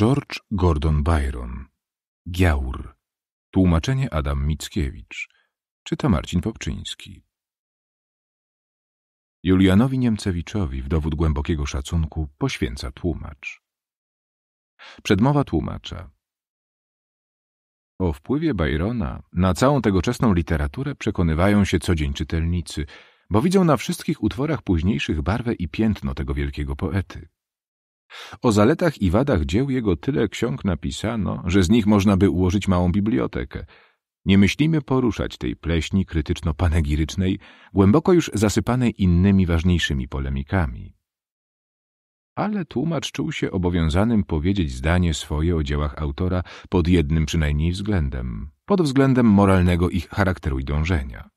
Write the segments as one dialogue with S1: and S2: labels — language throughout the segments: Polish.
S1: George Gordon
S2: Byron.
S1: Giaur. Tłumaczenie Adam Mickiewicz. Czyta Marcin Popczyński. Julianowi Niemcewiczowi w dowód głębokiego szacunku poświęca tłumacz. Przedmowa tłumacza. O wpływie Byrona na całą tegoczesną literaturę przekonywają się co dzień czytelnicy, bo widzą na wszystkich utworach późniejszych barwę i piętno tego wielkiego poety. O zaletach i wadach dzieł jego tyle ksiąg napisano, że z nich można by ułożyć małą bibliotekę. Nie myślimy poruszać tej pleśni krytyczno-panegirycznej, głęboko już zasypanej innymi ważniejszymi polemikami. Ale tłumacz czuł się obowiązanym powiedzieć zdanie swoje o dziełach autora pod jednym przynajmniej względem, pod względem moralnego ich charakteru i dążenia.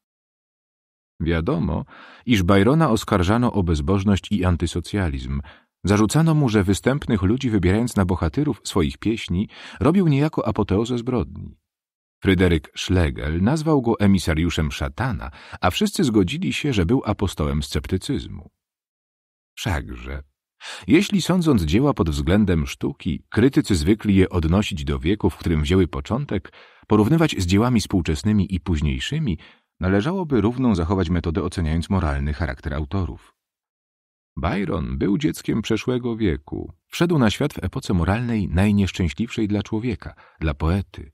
S1: Wiadomo, iż Byrona oskarżano o bezbożność i antysocjalizm, Zarzucano mu, że występnych ludzi wybierając na bohaterów swoich pieśni, robił niejako apoteozę zbrodni. Fryderyk Schlegel nazwał go emisariuszem szatana, a wszyscy zgodzili się, że był apostołem sceptycyzmu. Wszakże, jeśli sądząc dzieła pod względem sztuki, krytycy zwykli je odnosić do wieku, w którym wzięły początek, porównywać z dziełami współczesnymi i późniejszymi, należałoby równą zachować metodę oceniając moralny charakter autorów. Byron był dzieckiem przeszłego wieku. Wszedł na świat w epoce moralnej najnieszczęśliwszej dla człowieka, dla poety.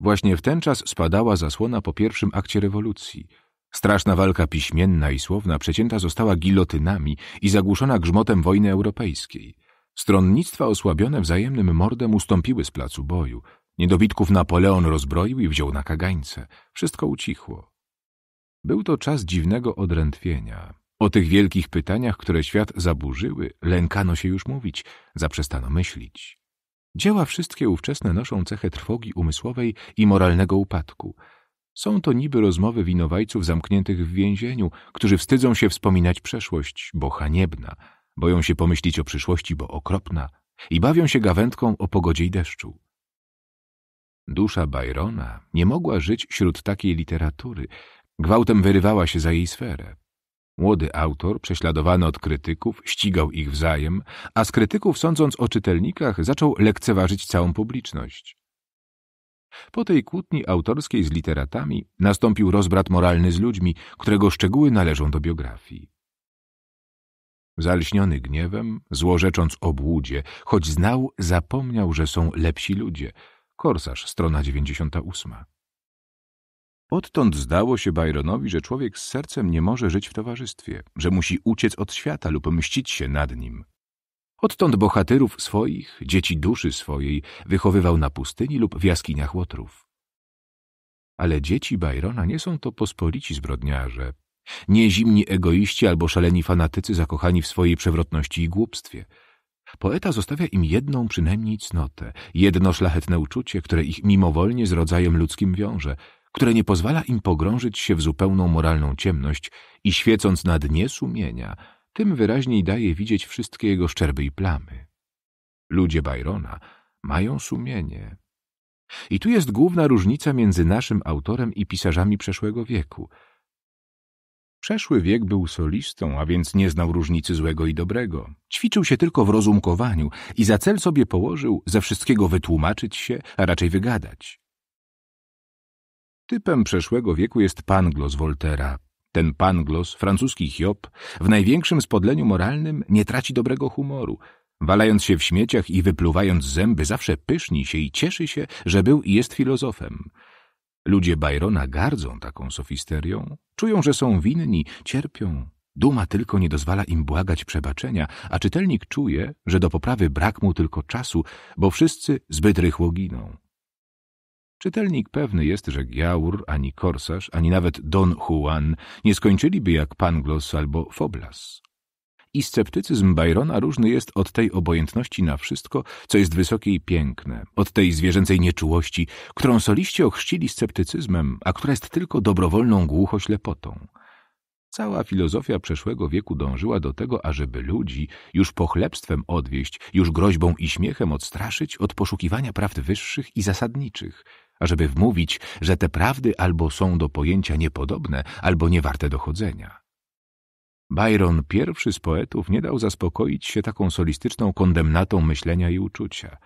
S1: Właśnie w ten czas spadała zasłona po pierwszym akcie rewolucji. Straszna walka piśmienna i słowna przecięta została gilotynami i zagłuszona grzmotem wojny europejskiej. Stronnictwa osłabione wzajemnym mordem ustąpiły z placu boju. Niedobitków Napoleon rozbroił i wziął na kagańce. Wszystko ucichło. Był to czas dziwnego odrętwienia. O tych wielkich pytaniach, które świat zaburzyły, lękano się już mówić, zaprzestano myślić. Dzieła wszystkie ówczesne noszą cechę trwogi umysłowej i moralnego upadku. Są to niby rozmowy winowajców zamkniętych w więzieniu, którzy wstydzą się wspominać przeszłość, bo haniebna, boją się pomyśleć o przyszłości, bo okropna, i bawią się gawędką o pogodzie i deszczu. Dusza Byrona nie mogła żyć wśród takiej literatury, gwałtem wyrywała się za jej sferę. Młody autor, prześladowany od krytyków, ścigał ich wzajem, a z krytyków, sądząc o czytelnikach, zaczął lekceważyć całą publiczność. Po tej kłótni autorskiej z literatami nastąpił rozbrat moralny z ludźmi, którego szczegóły należą do biografii. Zalśniony gniewem, złorzecząc obłudzie, choć znał, zapomniał, że są lepsi ludzie. Korsarz, strona 98. Odtąd zdało się Byronowi, że człowiek z sercem nie może żyć w towarzystwie, że musi uciec od świata lub mścić się nad nim. Odtąd bohaterów swoich, dzieci duszy swojej, wychowywał na pustyni lub w jaskiniach łotrów. Ale dzieci Byrona nie są to pospolici zbrodniarze, nie zimni egoiści albo szaleni fanatycy zakochani w swojej przewrotności i głupstwie. Poeta zostawia im jedną przynajmniej cnotę, jedno szlachetne uczucie, które ich mimowolnie z rodzajem ludzkim wiąże – które nie pozwala im pogrążyć się w zupełną moralną ciemność i świecąc na dnie sumienia, tym wyraźniej daje widzieć wszystkie jego szczerby i plamy. Ludzie Byrona mają sumienie. I tu jest główna różnica między naszym autorem i pisarzami przeszłego wieku. Przeszły wiek był solistą, a więc nie znał różnicy złego i dobrego. Ćwiczył się tylko w rozumkowaniu i za cel sobie położył ze wszystkiego wytłumaczyć się, a raczej wygadać. Typem przeszłego wieku jest Pangloss Voltera. Ten Pangloss, francuski Hiob, w największym spodleniu moralnym nie traci dobrego humoru. Walając się w śmieciach i wypluwając zęby, zawsze pyszni się i cieszy się, że był i jest filozofem. Ludzie Byrona gardzą taką sofisterią, czują, że są winni, cierpią. Duma tylko nie dozwala im błagać przebaczenia, a czytelnik czuje, że do poprawy brak mu tylko czasu, bo wszyscy zbyt rychło giną. Czytelnik pewny jest, że Giaur, ani Korsarz, ani nawet Don Juan nie skończyliby jak Pangloss albo Foblas. I sceptycyzm Byrona różny jest od tej obojętności na wszystko, co jest wysokie i piękne, od tej zwierzęcej nieczułości, którą soliście ochrzcili sceptycyzmem, a która jest tylko dobrowolną głuchoślepotą. Cała filozofia przeszłego wieku dążyła do tego, ażeby ludzi już pochlebstwem odwieść, już groźbą i śmiechem odstraszyć od poszukiwania prawd wyższych i zasadniczych – ażeby wmówić, że te prawdy albo są do pojęcia niepodobne, albo niewarte dochodzenia. Byron, pierwszy z poetów, nie dał zaspokoić się taką solistyczną kondemnatą myślenia i uczucia.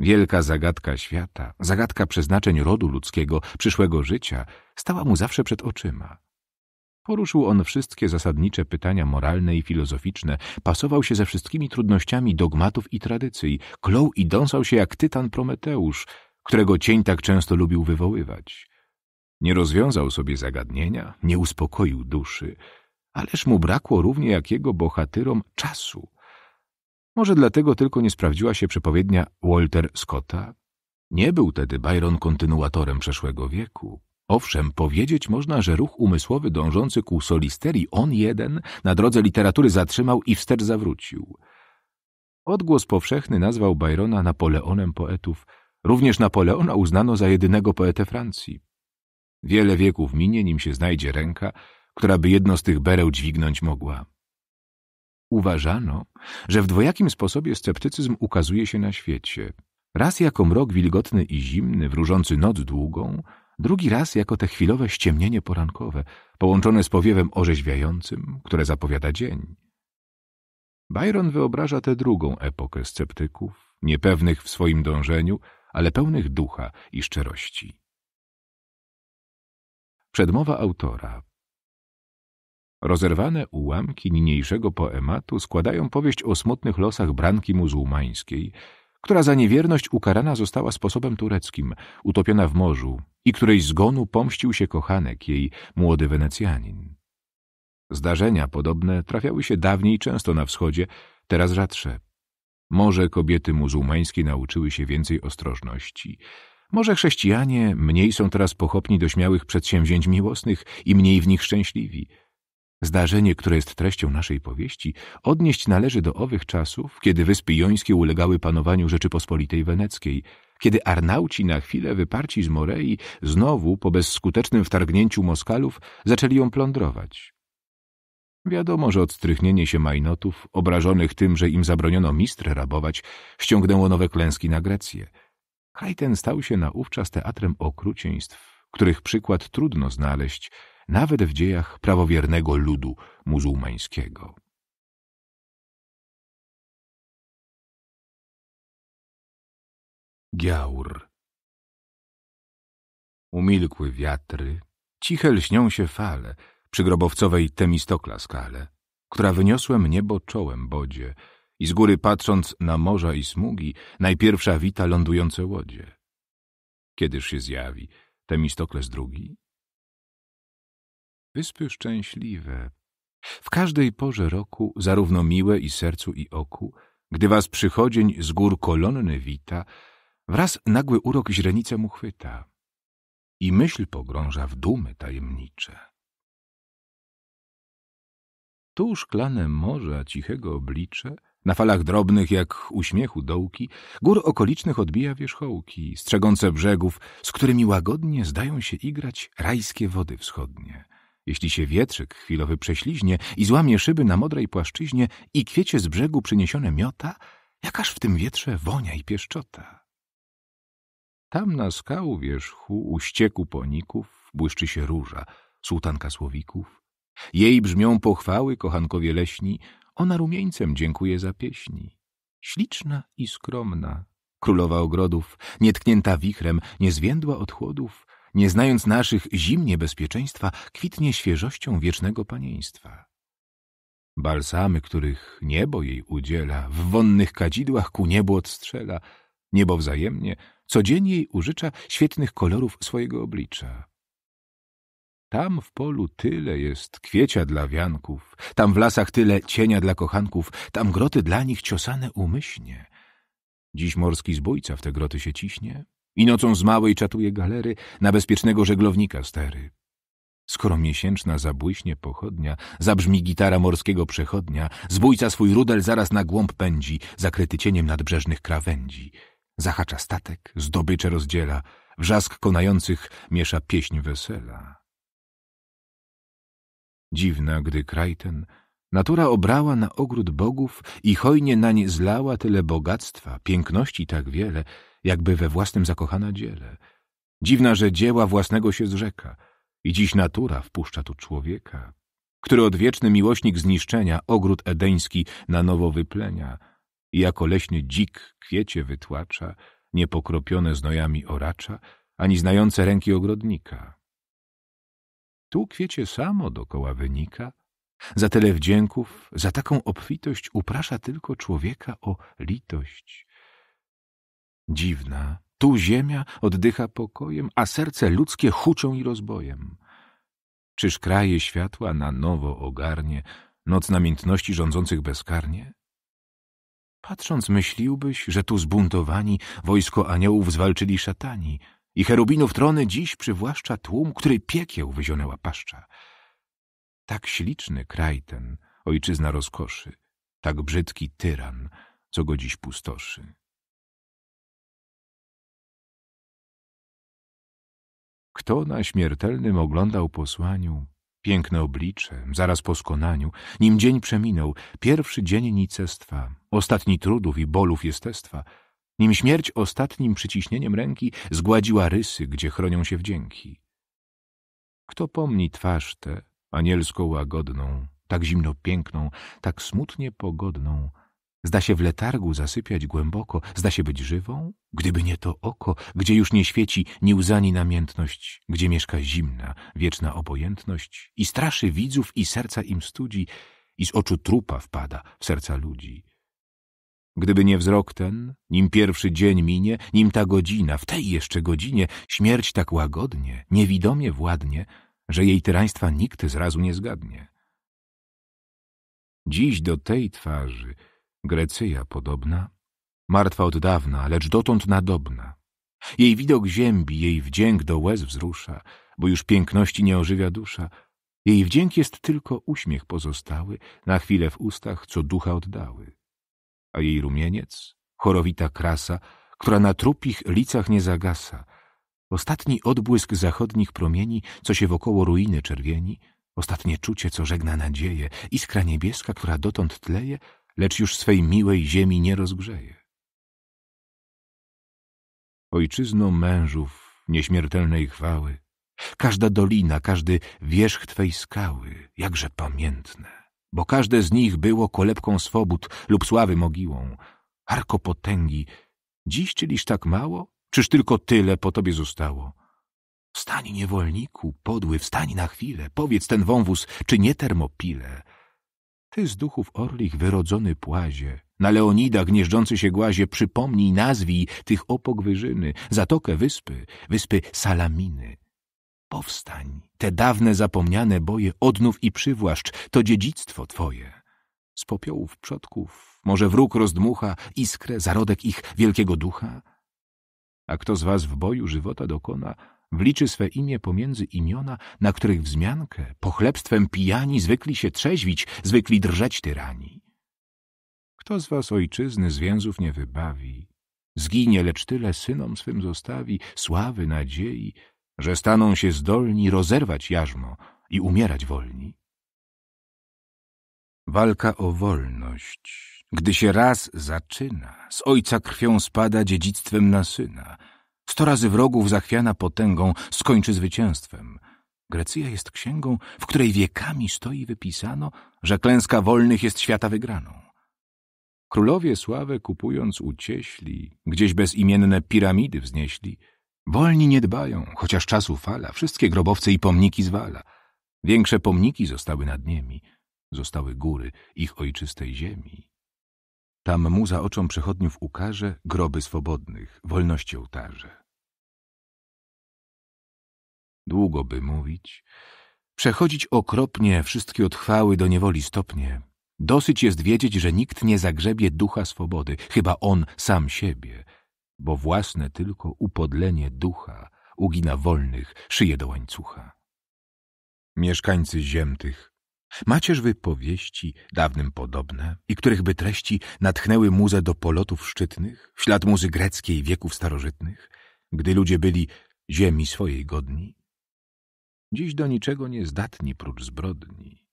S1: Wielka zagadka świata, zagadka przeznaczeń rodu ludzkiego, przyszłego życia, stała mu zawsze przed oczyma. Poruszył on wszystkie zasadnicze pytania moralne i filozoficzne, pasował się ze wszystkimi trudnościami dogmatów i tradycji, klął i dąsał się jak tytan Prometeusz, którego cień tak często lubił wywoływać. Nie rozwiązał sobie zagadnienia, nie uspokoił duszy, ależ mu brakło równie jakiego bohatyrom czasu. Może dlatego tylko nie sprawdziła się przepowiednia Walter Scotta? Nie był tedy Byron kontynuatorem przeszłego wieku. Owszem, powiedzieć można, że ruch umysłowy dążący ku solisterii on jeden na drodze literatury zatrzymał i wstecz zawrócił. Odgłos powszechny nazwał Byrona Napoleonem poetów – Również Napoleona uznano za jedynego poetę Francji. Wiele wieków minie, nim się znajdzie ręka, która by jedno z tych bereł dźwignąć mogła. Uważano, że w dwojakim sposobie sceptycyzm ukazuje się na świecie. Raz jako mrok wilgotny i zimny, wróżący noc długą, drugi raz jako te chwilowe ściemnienie porankowe, połączone z powiewem orzeźwiającym, które zapowiada dzień. Byron wyobraża tę drugą epokę sceptyków,
S2: niepewnych w swoim dążeniu – ale pełnych ducha i szczerości. Przedmowa autora Rozerwane ułamki
S1: niniejszego poematu składają powieść o smutnych losach branki muzułmańskiej, która za niewierność ukarana została sposobem tureckim, utopiona w morzu i której zgonu pomścił się kochanek jej, młody Wenecjanin. Zdarzenia podobne trafiały się dawniej często na wschodzie, teraz rzadsze. Może kobiety muzułmańskie nauczyły się więcej ostrożności. Może chrześcijanie mniej są teraz pochopni do śmiałych przedsięwzięć miłosnych i mniej w nich szczęśliwi. Zdarzenie, które jest treścią naszej powieści, odnieść należy do owych czasów, kiedy Wyspy Jońskie ulegały panowaniu Rzeczypospolitej Weneckiej, kiedy Arnauci na chwilę wyparci z Morei znowu po bezskutecznym wtargnięciu Moskalów zaczęli ją plądrować. Wiadomo, że odstrychnienie się majnotów, obrażonych tym, że im zabroniono mistr rabować, ściągnęło nowe klęski na Grecję. Kraj ten stał się naówczas teatrem okrucieństw, których
S2: przykład trudno znaleźć, nawet w dziejach prawowiernego ludu muzułmańskiego. Giaur Umilkły wiatry, ciche lśnią się fale, przy grobowcowej Temistoklaskale,
S1: która wyniosłem niebo czołem bodzie i z góry patrząc na morza i smugi, najpierwsza wita lądujące łodzie. Kiedyż się zjawi Temistokles drugi? Wyspy szczęśliwe, w każdej porze roku, zarówno miłe i sercu i oku, gdy was przychodzień z gór kolonny
S2: wita, wraz nagły urok źrenicę mu chwyta i myśl pogrąża w dumy tajemnicze. Tu
S1: szklane morza, cichego oblicze, na falach drobnych jak uśmiechu dołki, gór okolicznych odbija wierzchołki, strzegące brzegów, z którymi łagodnie zdają się igrać rajskie wody wschodnie. Jeśli się wietrzyk chwilowy prześliźnie i złamie szyby na modrej płaszczyźnie i kwiecie z brzegu przyniesione miota, jakaż w tym wietrze wonia i pieszczota. Tam na skał wierzchu, u ścieku poników, błyszczy się róża, sułtanka słowików, jej brzmią pochwały, kochankowie leśni, ona rumieńcem dziękuję za pieśni. Śliczna i skromna, królowa ogrodów, nietknięta wichrem, niezwiędła od chłodów, nie znając naszych zim niebezpieczeństwa, kwitnie świeżością wiecznego panieństwa. Balsamy, których niebo jej udziela, w wonnych kadzidłach ku niebu odstrzela, niebo wzajemnie, dzień jej użycza świetnych kolorów swojego oblicza. Tam w polu tyle jest kwiecia dla wianków, tam w lasach tyle cienia dla kochanków, tam groty dla nich ciosane umyślnie. Dziś morski zbójca w te groty się ciśnie i nocą z małej czatuje galery na bezpiecznego żeglownika stery. Skoro miesięczna zabłyśnie pochodnia, zabrzmi gitara morskiego przechodnia, zbójca swój rudel zaraz na głąb pędzi, zakryty cieniem nadbrzeżnych krawędzi. Zahacza statek, zdobycze rozdziela, wrzask konających miesza pieśń wesela. Dziwna, gdy kraj ten natura obrała na ogród bogów i hojnie nań zlała tyle bogactwa, piękności tak wiele, jakby we własnym zakochana dziele. Dziwna, że dzieła własnego się zrzeka i dziś natura wpuszcza tu człowieka, który odwieczny miłośnik zniszczenia ogród edeński na nowo wyplenia i jako leśny dzik kwiecie wytłacza, niepokropione znojami oracza, ani znające ręki ogrodnika tu kwiecie samo dokoła wynika, za tyle wdzięków, za taką obfitość uprasza tylko człowieka o litość. Dziwna, tu ziemia oddycha pokojem, a serce ludzkie huczą i rozbojem. Czyż kraje światła na nowo ogarnie noc namiętności rządzących bezkarnie? Patrząc myśliłbyś, że tu zbuntowani wojsko aniołów zwalczyli szatani – i cherubinów trony dziś przywłaszcza tłum, który piekieł wyzionęła paszcza. Tak śliczny kraj ten,
S2: ojczyzna rozkoszy, tak brzydki tyran, co go dziś pustoszy. Kto na śmiertelnym oglądał posłaniu, piękne oblicze, zaraz po skonaniu, nim dzień
S1: przeminął, pierwszy dzień nicestwa, ostatni trudów i bolów jestestwa — nim śmierć ostatnim przyciśnieniem ręki zgładziła rysy, gdzie chronią się wdzięki. Kto pomni twarz tę, anielską łagodną, tak zimno piękną, tak smutnie pogodną, zda się w letargu zasypiać głęboko, zda się być żywą, gdyby nie to oko, gdzie już nie świeci ni łza, ni namiętność, gdzie mieszka zimna, wieczna obojętność i straszy widzów i serca im studzi i z oczu trupa wpada w serca ludzi. Gdyby nie wzrok ten, nim pierwszy dzień minie, nim ta godzina, w tej jeszcze godzinie, śmierć tak łagodnie, niewidomie władnie, że jej tyraństwa nikt zrazu nie zgadnie. Dziś do tej twarzy, Grecyja podobna, martwa od dawna, lecz dotąd nadobna. Jej widok ziębi, jej wdzięk do łez wzrusza, bo już piękności nie ożywia dusza. Jej wdzięk jest tylko uśmiech pozostały, na chwilę w ustach, co ducha oddały a jej rumieniec, chorowita krasa, która na trupich licach nie zagasa, ostatni odbłysk zachodnich promieni, co się wokoło ruiny czerwieni, ostatnie czucie, co żegna nadzieję, iskra niebieska, która dotąd tleje, lecz już swej miłej ziemi nie rozgrzeje. Ojczyzno mężów nieśmiertelnej chwały, każda dolina, każdy wierzch Twej skały, jakże pamiętne bo każde z nich było kolebką swobód lub sławy mogiłą. Arko potęgi, dziś czyliż tak mało? Czyż tylko tyle po tobie zostało? Wstań, niewolniku, podły, wstań na chwilę, powiedz ten wąwóz, czy nie termopile? Ty z duchów orlich wyrodzony płazie, na Leonida gnieżdżący się głazie, przypomnij, nazwij tych opok wyżyny, zatokę wyspy, wyspy Salaminy. Powstań, te dawne zapomniane boje odnów i przywłaszcz, to dziedzictwo twoje. Z popiołów przodków może wróg rozdmucha iskrę, zarodek ich wielkiego ducha? A kto z was w boju żywota dokona, wliczy swe imię pomiędzy imiona, na których wzmiankę, pochlebstwem pijani zwykli się trzeźwić, zwykli drżeć tyrani. Kto z was ojczyzny z więzów nie wybawi, zginie, lecz tyle synom swym zostawi, sławy, nadziei, że staną się zdolni rozerwać jarzmo i umierać wolni? Walka o wolność, gdy się raz zaczyna, z ojca krwią spada dziedzictwem na syna, sto razy wrogów zachwiana potęgą skończy zwycięstwem. Grecja jest księgą, w której wiekami stoi wypisano, że klęska wolnych jest świata wygraną. Królowie sławę kupując ucieśli, gdzieś bezimienne piramidy wznieśli – Wolni nie dbają, chociaż czasu fala, wszystkie grobowce i pomniki zwala. Większe pomniki zostały nad niemi, zostały góry ich ojczystej ziemi. Tam mu za oczom przechodniów ukaże groby swobodnych, wolności ołtarze. Długo by mówić, przechodzić okropnie wszystkie odchwały do niewoli stopnie. Dosyć jest wiedzieć, że nikt nie zagrzebie ducha swobody, chyba on sam siebie – bo własne tylko upodlenie ducha ugina wolnych, szyje do łańcucha. Mieszkańcy ziem tych, macież wy powieści dawnym podobne i których by treści natchnęły muzę do polotów szczytnych, w ślad muzy greckiej wieków starożytnych, gdy ludzie byli ziemi swojej godni? Dziś do niczego nie zdatni prócz zbrodni.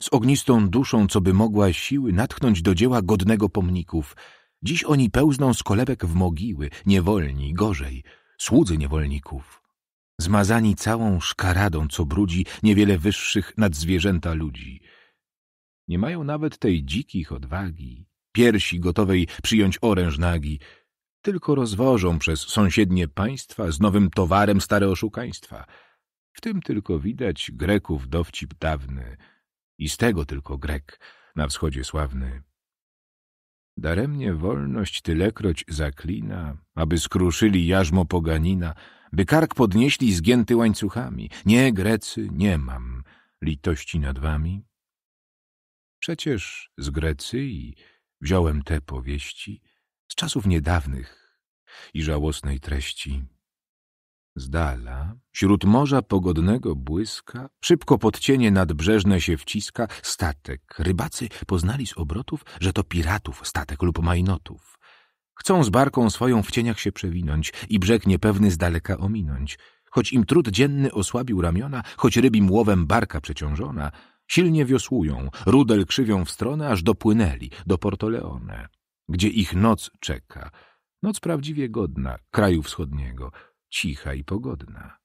S1: Z ognistą duszą, co by mogła siły natchnąć do dzieła godnego pomników – Dziś oni pełzną z kolebek w mogiły, niewolni, gorzej, słudzy niewolników. Zmazani całą szkaradą, co brudzi niewiele wyższych nad zwierzęta ludzi. Nie mają nawet tej dzikich odwagi, piersi gotowej przyjąć oręż nagi, tylko rozwożą przez sąsiednie państwa z nowym towarem stare oszukaństwa. W tym tylko widać Greków dowcip dawny i z tego tylko Grek na wschodzie sławny. Daremnie wolność tylekroć zaklina, aby skruszyli jarzmo poganina, by kark podnieśli zgięty łańcuchami. Nie, Grecy, nie mam litości nad wami. Przecież z Grecyi wziąłem te powieści z czasów niedawnych i żałosnej treści. Z dala, wśród morza pogodnego błyska, szybko pod cienie nadbrzeżne się wciska statek. Rybacy poznali z obrotów, że to piratów statek lub majnotów. Chcą z barką swoją w cieniach się przewinąć i brzeg niepewny z daleka ominąć. Choć im trud dzienny osłabił ramiona, choć rybim łowem barka przeciążona, silnie wiosłują, rudel krzywią w stronę, aż dopłynęli do Portoleone, gdzie ich noc czeka. Noc prawdziwie godna kraju wschodniego – cicha i pogodna.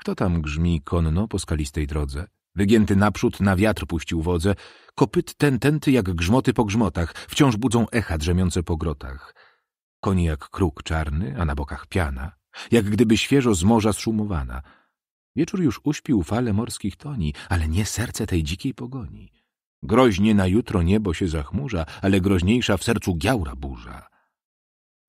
S1: Kto tam grzmi konno po skalistej drodze? Wygięty naprzód, na wiatr puścił wodze. Kopyt ten jak grzmoty po grzmotach, wciąż budzą echa drzemiące po grotach. Koni jak kruk czarny, a na bokach piana, jak gdyby świeżo z morza zszumowana. Wieczór już uśpił fale morskich toni, ale nie serce tej dzikiej pogoni. Groźnie na jutro niebo się zachmurza, ale groźniejsza w sercu giaura burza.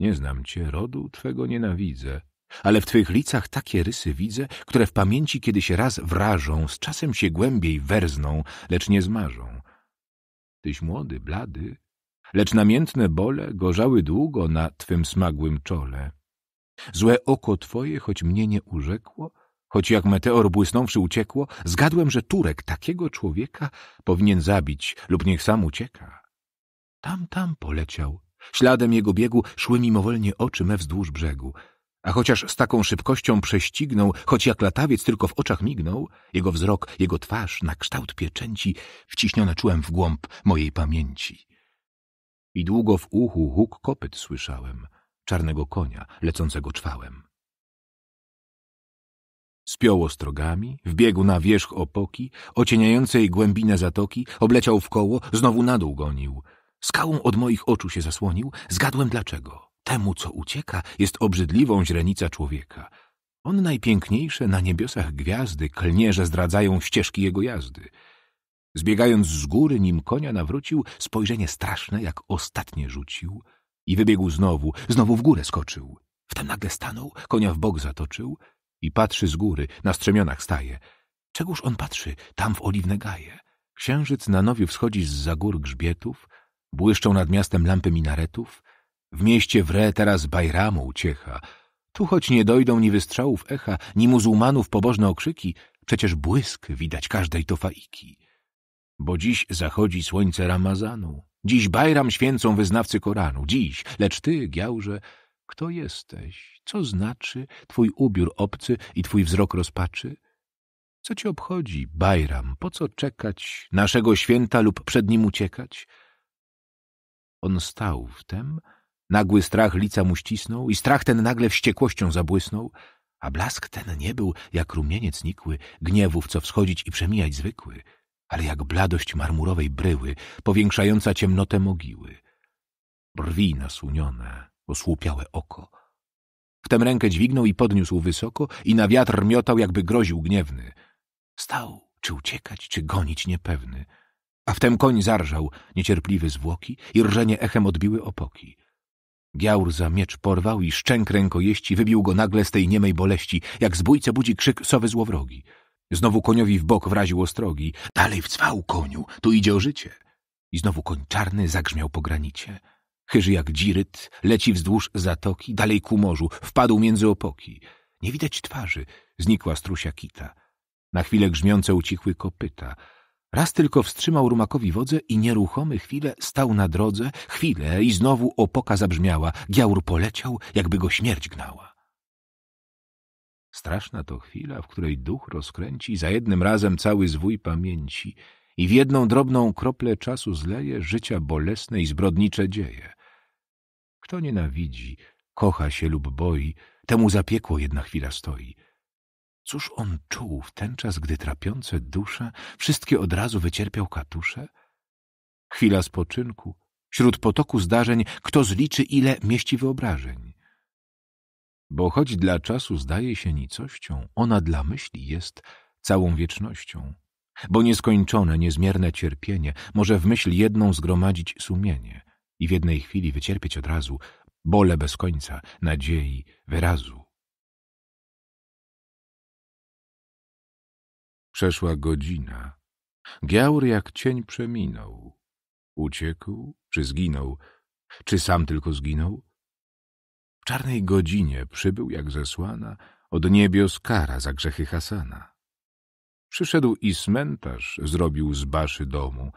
S1: Nie znam cię, rodu twego nienawidzę, ale w twych licach takie rysy widzę, które w pamięci kiedy się raz wrażą, z czasem się głębiej werzną, lecz nie zmarzą. Tyś młody, blady, lecz namiętne bole gorzały długo na twym smagłym czole. Złe oko twoje, choć mnie nie urzekło, choć jak meteor błysnąwszy uciekło, zgadłem, że Turek takiego człowieka powinien zabić lub niech sam ucieka. Tam, tam poleciał Śladem jego biegu szły mimowolnie oczy me wzdłuż brzegu. A chociaż z taką szybkością prześcignął, choć jak latawiec tylko w oczach mignął, jego wzrok, jego twarz na kształt pieczęci wciśnione czułem w głąb mojej pamięci. I długo w uchu huk kopyt słyszałem, czarnego konia lecącego czwałem. Spiął strogami, wbiegł na wierzch opoki, ocieniającej głębinę zatoki, obleciał w koło, znowu na dół gonił – Skałą od moich oczu się zasłonił, zgadłem dlaczego. Temu, co ucieka, jest obrzydliwą źrenica człowieka. On najpiękniejsze na niebiosach gwiazdy klnierze zdradzają ścieżki jego jazdy. Zbiegając z góry, nim konia nawrócił, spojrzenie straszne jak ostatnie rzucił i wybiegł znowu, znowu w górę skoczył. Wtem nagle stanął, konia w bok zatoczył i patrzy z góry, na strzemionach staje. Czegóż on patrzy, tam w oliwne gaje? Księżyc na nowiu wschodzi z za gór grzbietów, Błyszczą nad miastem lampy minaretów. W mieście wre teraz bajramu uciecha. Tu choć nie dojdą ni wystrzałów echa, ni muzułmanów pobożne okrzyki, przecież błysk widać każdej tofaiki. Bo dziś zachodzi słońce Ramazanu, dziś bajram święcą wyznawcy Koranu, dziś, lecz ty, Giałże, kto jesteś, co znaczy twój ubiór obcy i twój wzrok rozpaczy? Co ci obchodzi, bajram, po co czekać, naszego święta lub przed nim uciekać? On stał wtem, nagły strach lica mu ścisnął i strach ten nagle wściekłością zabłysnął, a blask ten nie był, jak rumieniec nikły, gniewów, co wschodzić i przemijać zwykły, ale jak bladość marmurowej bryły, powiększająca ciemnotę mogiły. Brwi nasunione, osłupiałe oko. Wtem rękę dźwignął i podniósł wysoko i na wiatr miotał, jakby groził gniewny. Stał, czy uciekać, czy gonić niepewny. A wtem koń zarżał, niecierpliwy zwłoki i rżenie echem odbiły opoki. Giaur za miecz porwał i szczęk rękojeści wybił go nagle z tej niemej boleści, jak zbójce budzi krzyk sowy złowrogi. Znowu koniowi w bok wraził ostrogi. Dalej w koniu, tu idzie o życie. I znowu koń czarny zagrzmiał po granicie. Chyży jak dziryt, leci wzdłuż zatoki, dalej ku morzu, wpadł między opoki. Nie widać twarzy, znikła strusia kita. Na chwilę grzmiące ucichły kopyta. Raz tylko wstrzymał rumakowi wodze i nieruchomy chwilę stał na drodze, chwilę i znowu opoka zabrzmiała. Giaur poleciał, jakby go śmierć gnała. Straszna to chwila, w której duch rozkręci za jednym razem cały zwój pamięci i w jedną drobną kroplę czasu zleje życia bolesne i zbrodnicze dzieje. Kto nienawidzi, kocha się lub boi, temu za piekło jedna chwila stoi — Cóż on czuł w ten czas, gdy trapiące dusze wszystkie od razu wycierpiał katusze? Chwila spoczynku, wśród potoku zdarzeń, kto zliczy, ile mieści wyobrażeń. Bo choć dla czasu zdaje się nicością, ona dla myśli jest całą wiecznością. Bo nieskończone, niezmierne cierpienie może w myśl jedną zgromadzić sumienie i w jednej chwili wycierpieć od
S2: razu bole bez końca, nadziei, wyrazu. Przeszła godzina. Giaur jak cień przeminął. Uciekł czy zginął? Czy sam tylko
S1: zginął? W czarnej godzinie przybył jak zesłana od niebios kara za grzechy Hasana. Przyszedł i cmentarz zrobił z baszy domu.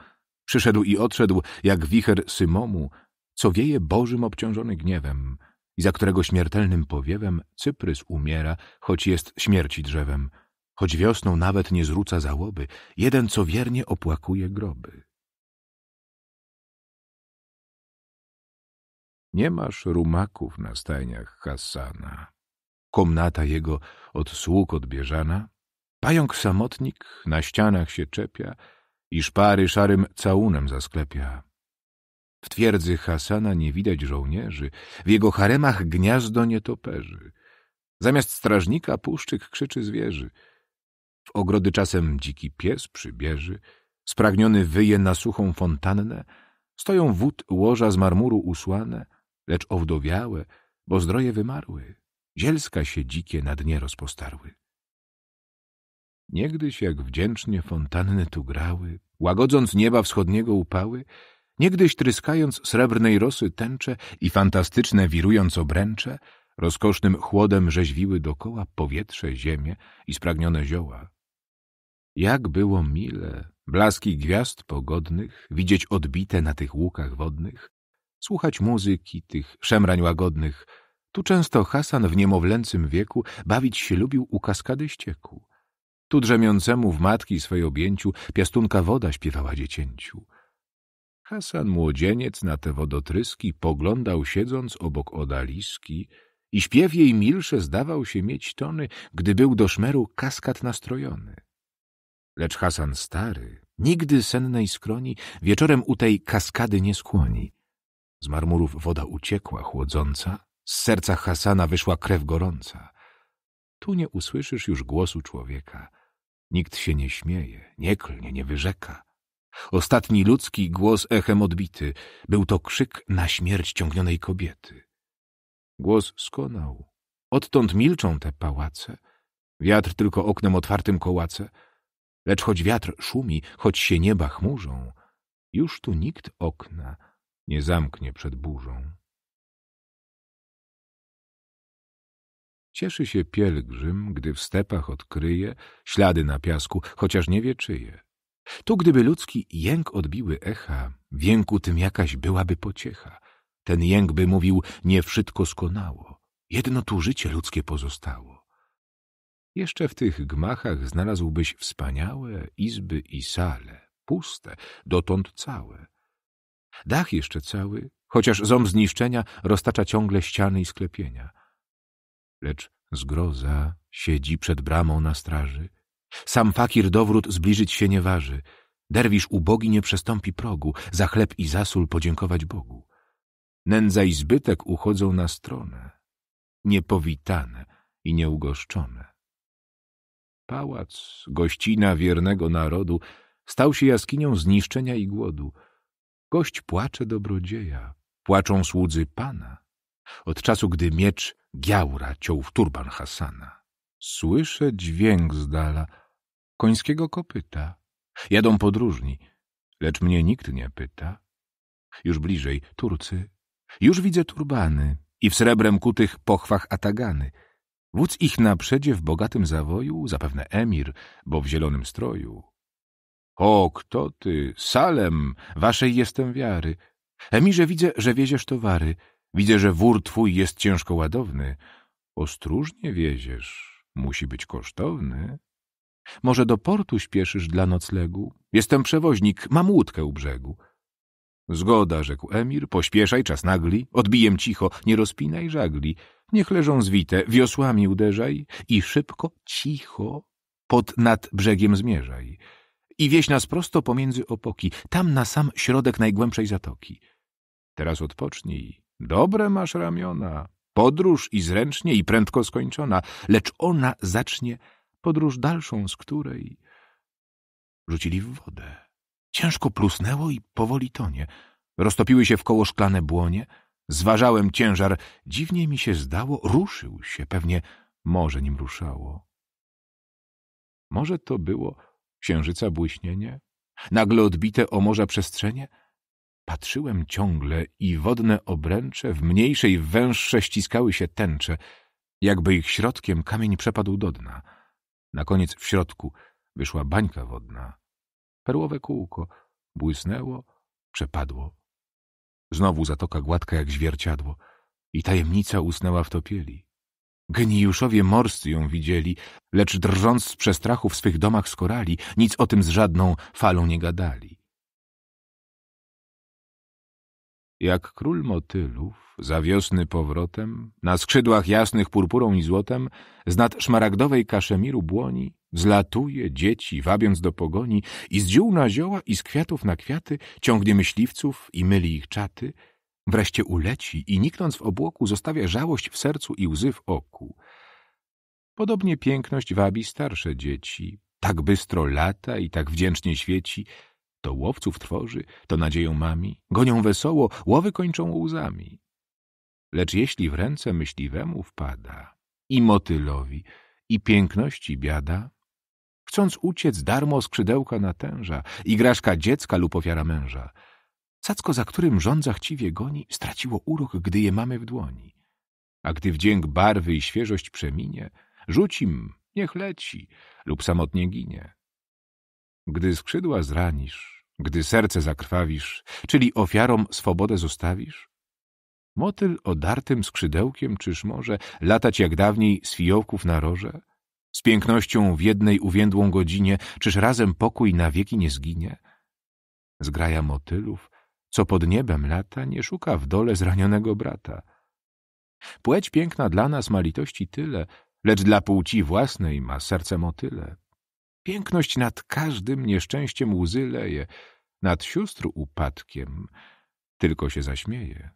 S1: Przyszedł i odszedł jak wicher Symomu, co wieje Bożym obciążony gniewem i za którego śmiertelnym powiewem Cyprys umiera, choć jest
S2: śmierci drzewem – choć wiosną nawet nie zrzuca załoby, jeden co wiernie opłakuje groby. Nie masz rumaków na stajniach Hassana. Komnata jego od
S1: sług odbierzana, pająk samotnik na ścianach się czepia i szpary szarym całunem zasklepia. W twierdzy Hasana nie widać żołnierzy, w jego haremach gniazdo nietoperzy. Zamiast strażnika puszczyk krzyczy zwierzy — w ogrody czasem dziki pies przybierzy, spragniony wyje na suchą fontannę, stoją wód łoża z marmuru usłane, lecz owdowiałe, bo zdroje wymarły, zielska się dzikie na dnie rozpostarły. Niegdyś jak wdzięcznie fontanny tu grały, łagodząc nieba wschodniego upały, niegdyś tryskając srebrnej rosy tęcze i fantastyczne wirując obręcze, rozkosznym chłodem rzeźwiły dokoła powietrze, ziemię i spragnione zioła, jak było mile blaski gwiazd pogodnych widzieć odbite na tych łukach wodnych, słuchać muzyki tych szemrań łagodnych. Tu często Hasan w niemowlęcym wieku bawić się lubił u kaskady ścieku. Tu drzemiącemu w matki swej objęciu piastunka woda śpiewała dziecięciu. Hasan młodzieniec na te wodotryski poglądał siedząc obok odaliski i śpiew jej milsze zdawał się mieć tony, gdy był do szmeru kaskad nastrojony. Lecz Hasan stary nigdy sennej skroni wieczorem u tej kaskady nie skłoni. Z marmurów woda uciekła chłodząca, z serca Hasana wyszła krew gorąca. Tu nie usłyszysz już głosu człowieka. Nikt się nie śmieje, nie klnie, nie wyrzeka. Ostatni ludzki głos echem odbity. Był to krzyk na śmierć ciągnionej kobiety. Głos skonał. Odtąd milczą te pałace. Wiatr tylko oknem otwartym kołace. Lecz choć wiatr szumi, choć się nieba
S2: chmurzą, już tu nikt okna nie zamknie przed burzą. Cieszy się pielgrzym, gdy w stepach odkryje ślady na piasku, chociaż nie wie czyje. Tu gdyby ludzki
S1: jęk odbiły echa, w jęku tym jakaś byłaby pociecha. Ten jęk by mówił, nie wszystko skonało, jedno tu życie ludzkie pozostało. Jeszcze w tych gmachach znalazłbyś wspaniałe izby i sale, puste, dotąd całe. Dach jeszcze cały, chociaż ząb zniszczenia roztacza ciągle ściany i sklepienia. Lecz zgroza siedzi przed bramą na straży. Sam fakir dowrót zbliżyć się nie waży. Derwisz ubogi nie przestąpi progu, za chleb i zasól podziękować Bogu. Nędza i zbytek uchodzą na stronę, niepowitane i nieugoszczone. Pałac, gościna wiernego narodu, stał się jaskinią zniszczenia i głodu. Gość płacze dobrodzieja, płaczą słudzy pana. Od czasu, gdy miecz Giaura ciął w turban Hasana. Słyszę dźwięk z dala końskiego kopyta. Jadą podróżni, lecz mnie nikt nie pyta. Już bliżej Turcy, już widzę turbany i w srebrem kutych pochwach atagany – Wódz ich naprzedzie w bogatym zawoju, zapewne emir, bo w zielonym stroju. O, kto ty, Salem, waszej jestem wiary. Emirze, widzę, że wieziesz towary. Widzę, że wór twój jest ciężko ładowny. Ostrożnie wieziesz, musi być kosztowny. Może do portu śpieszysz dla noclegu? Jestem przewoźnik, mam łódkę u brzegu. Zgoda, rzekł Emir, pośpieszaj, czas nagli, odbijem cicho, nie rozpinaj żagli. Niech leżą zwite, wiosłami uderzaj i szybko, cicho pod nad brzegiem zmierzaj. I wieś nas prosto pomiędzy opoki, tam na sam środek najgłębszej zatoki. Teraz odpocznij, dobre masz ramiona, podróż i zręcznie i prędko skończona, lecz ona zacznie podróż dalszą, z której... Rzucili w wodę. Ciężko plusnęło i powoli tonie. Roztopiły się w koło szklane błonie, Zważałem ciężar. Dziwnie mi się zdało, ruszył się, pewnie może nim ruszało. Może to było księżyca błyśnienie? Nagle odbite o morza przestrzenie? Patrzyłem ciągle i wodne obręcze w mniejszej węższe ściskały się tęcze, jakby ich środkiem kamień przepadł do dna. Na koniec w środku wyszła bańka wodna. Perłowe kółko błysnęło, przepadło Znowu zatoka gładka jak zwierciadło i tajemnica usnęła w topieli. Geniuszowie morscy ją widzieli, lecz drżąc z przestrachu w swych domach z korali, nic o tym z żadną falą nie gadali. Jak król motylów, za wiosny powrotem, na skrzydłach jasnych purpurą i złotem, z nad szmaragdowej kaszemiru błoni, Zlatuje dzieci, wabiąc do pogoni, i z ziół na zioła, i z kwiatów na kwiaty, ciągnie myśliwców i myli ich czaty. Wreszcie uleci i niknąc w obłoku, zostawia żałość w sercu i łzy w oku. Podobnie piękność wabi starsze dzieci, tak bystro lata i tak wdzięcznie świeci. To łowców tworzy, to nadzieją mami, gonią wesoło, łowy kończą łzami. Lecz jeśli w ręce myśliwemu wpada i motylowi, i piękności biada, Chcąc uciec darmo skrzydełka natęża, igraszka dziecka lub ofiara męża. Cacko, za którym rządza chciwie goni, straciło urok, gdy je mamy w dłoni. A gdy wdzięk barwy i świeżość przeminie, rzuć im, niech leci, lub samotnie ginie. Gdy skrzydła zranisz, gdy serce zakrwawisz, czyli ofiarom swobodę zostawisz, motyl odartym skrzydełkiem czyż może latać jak dawniej z fijołków na roże? Z pięknością w jednej uwiędłą godzinie, czyż razem pokój na wieki nie zginie? Zgraja motylów, co pod niebem lata, nie szuka w dole zranionego brata. Płeć piękna dla nas ma litości tyle, lecz dla płci własnej ma serce motyle. Piękność nad każdym nieszczęściem łzy leje, nad sióstr upadkiem tylko się zaśmieje.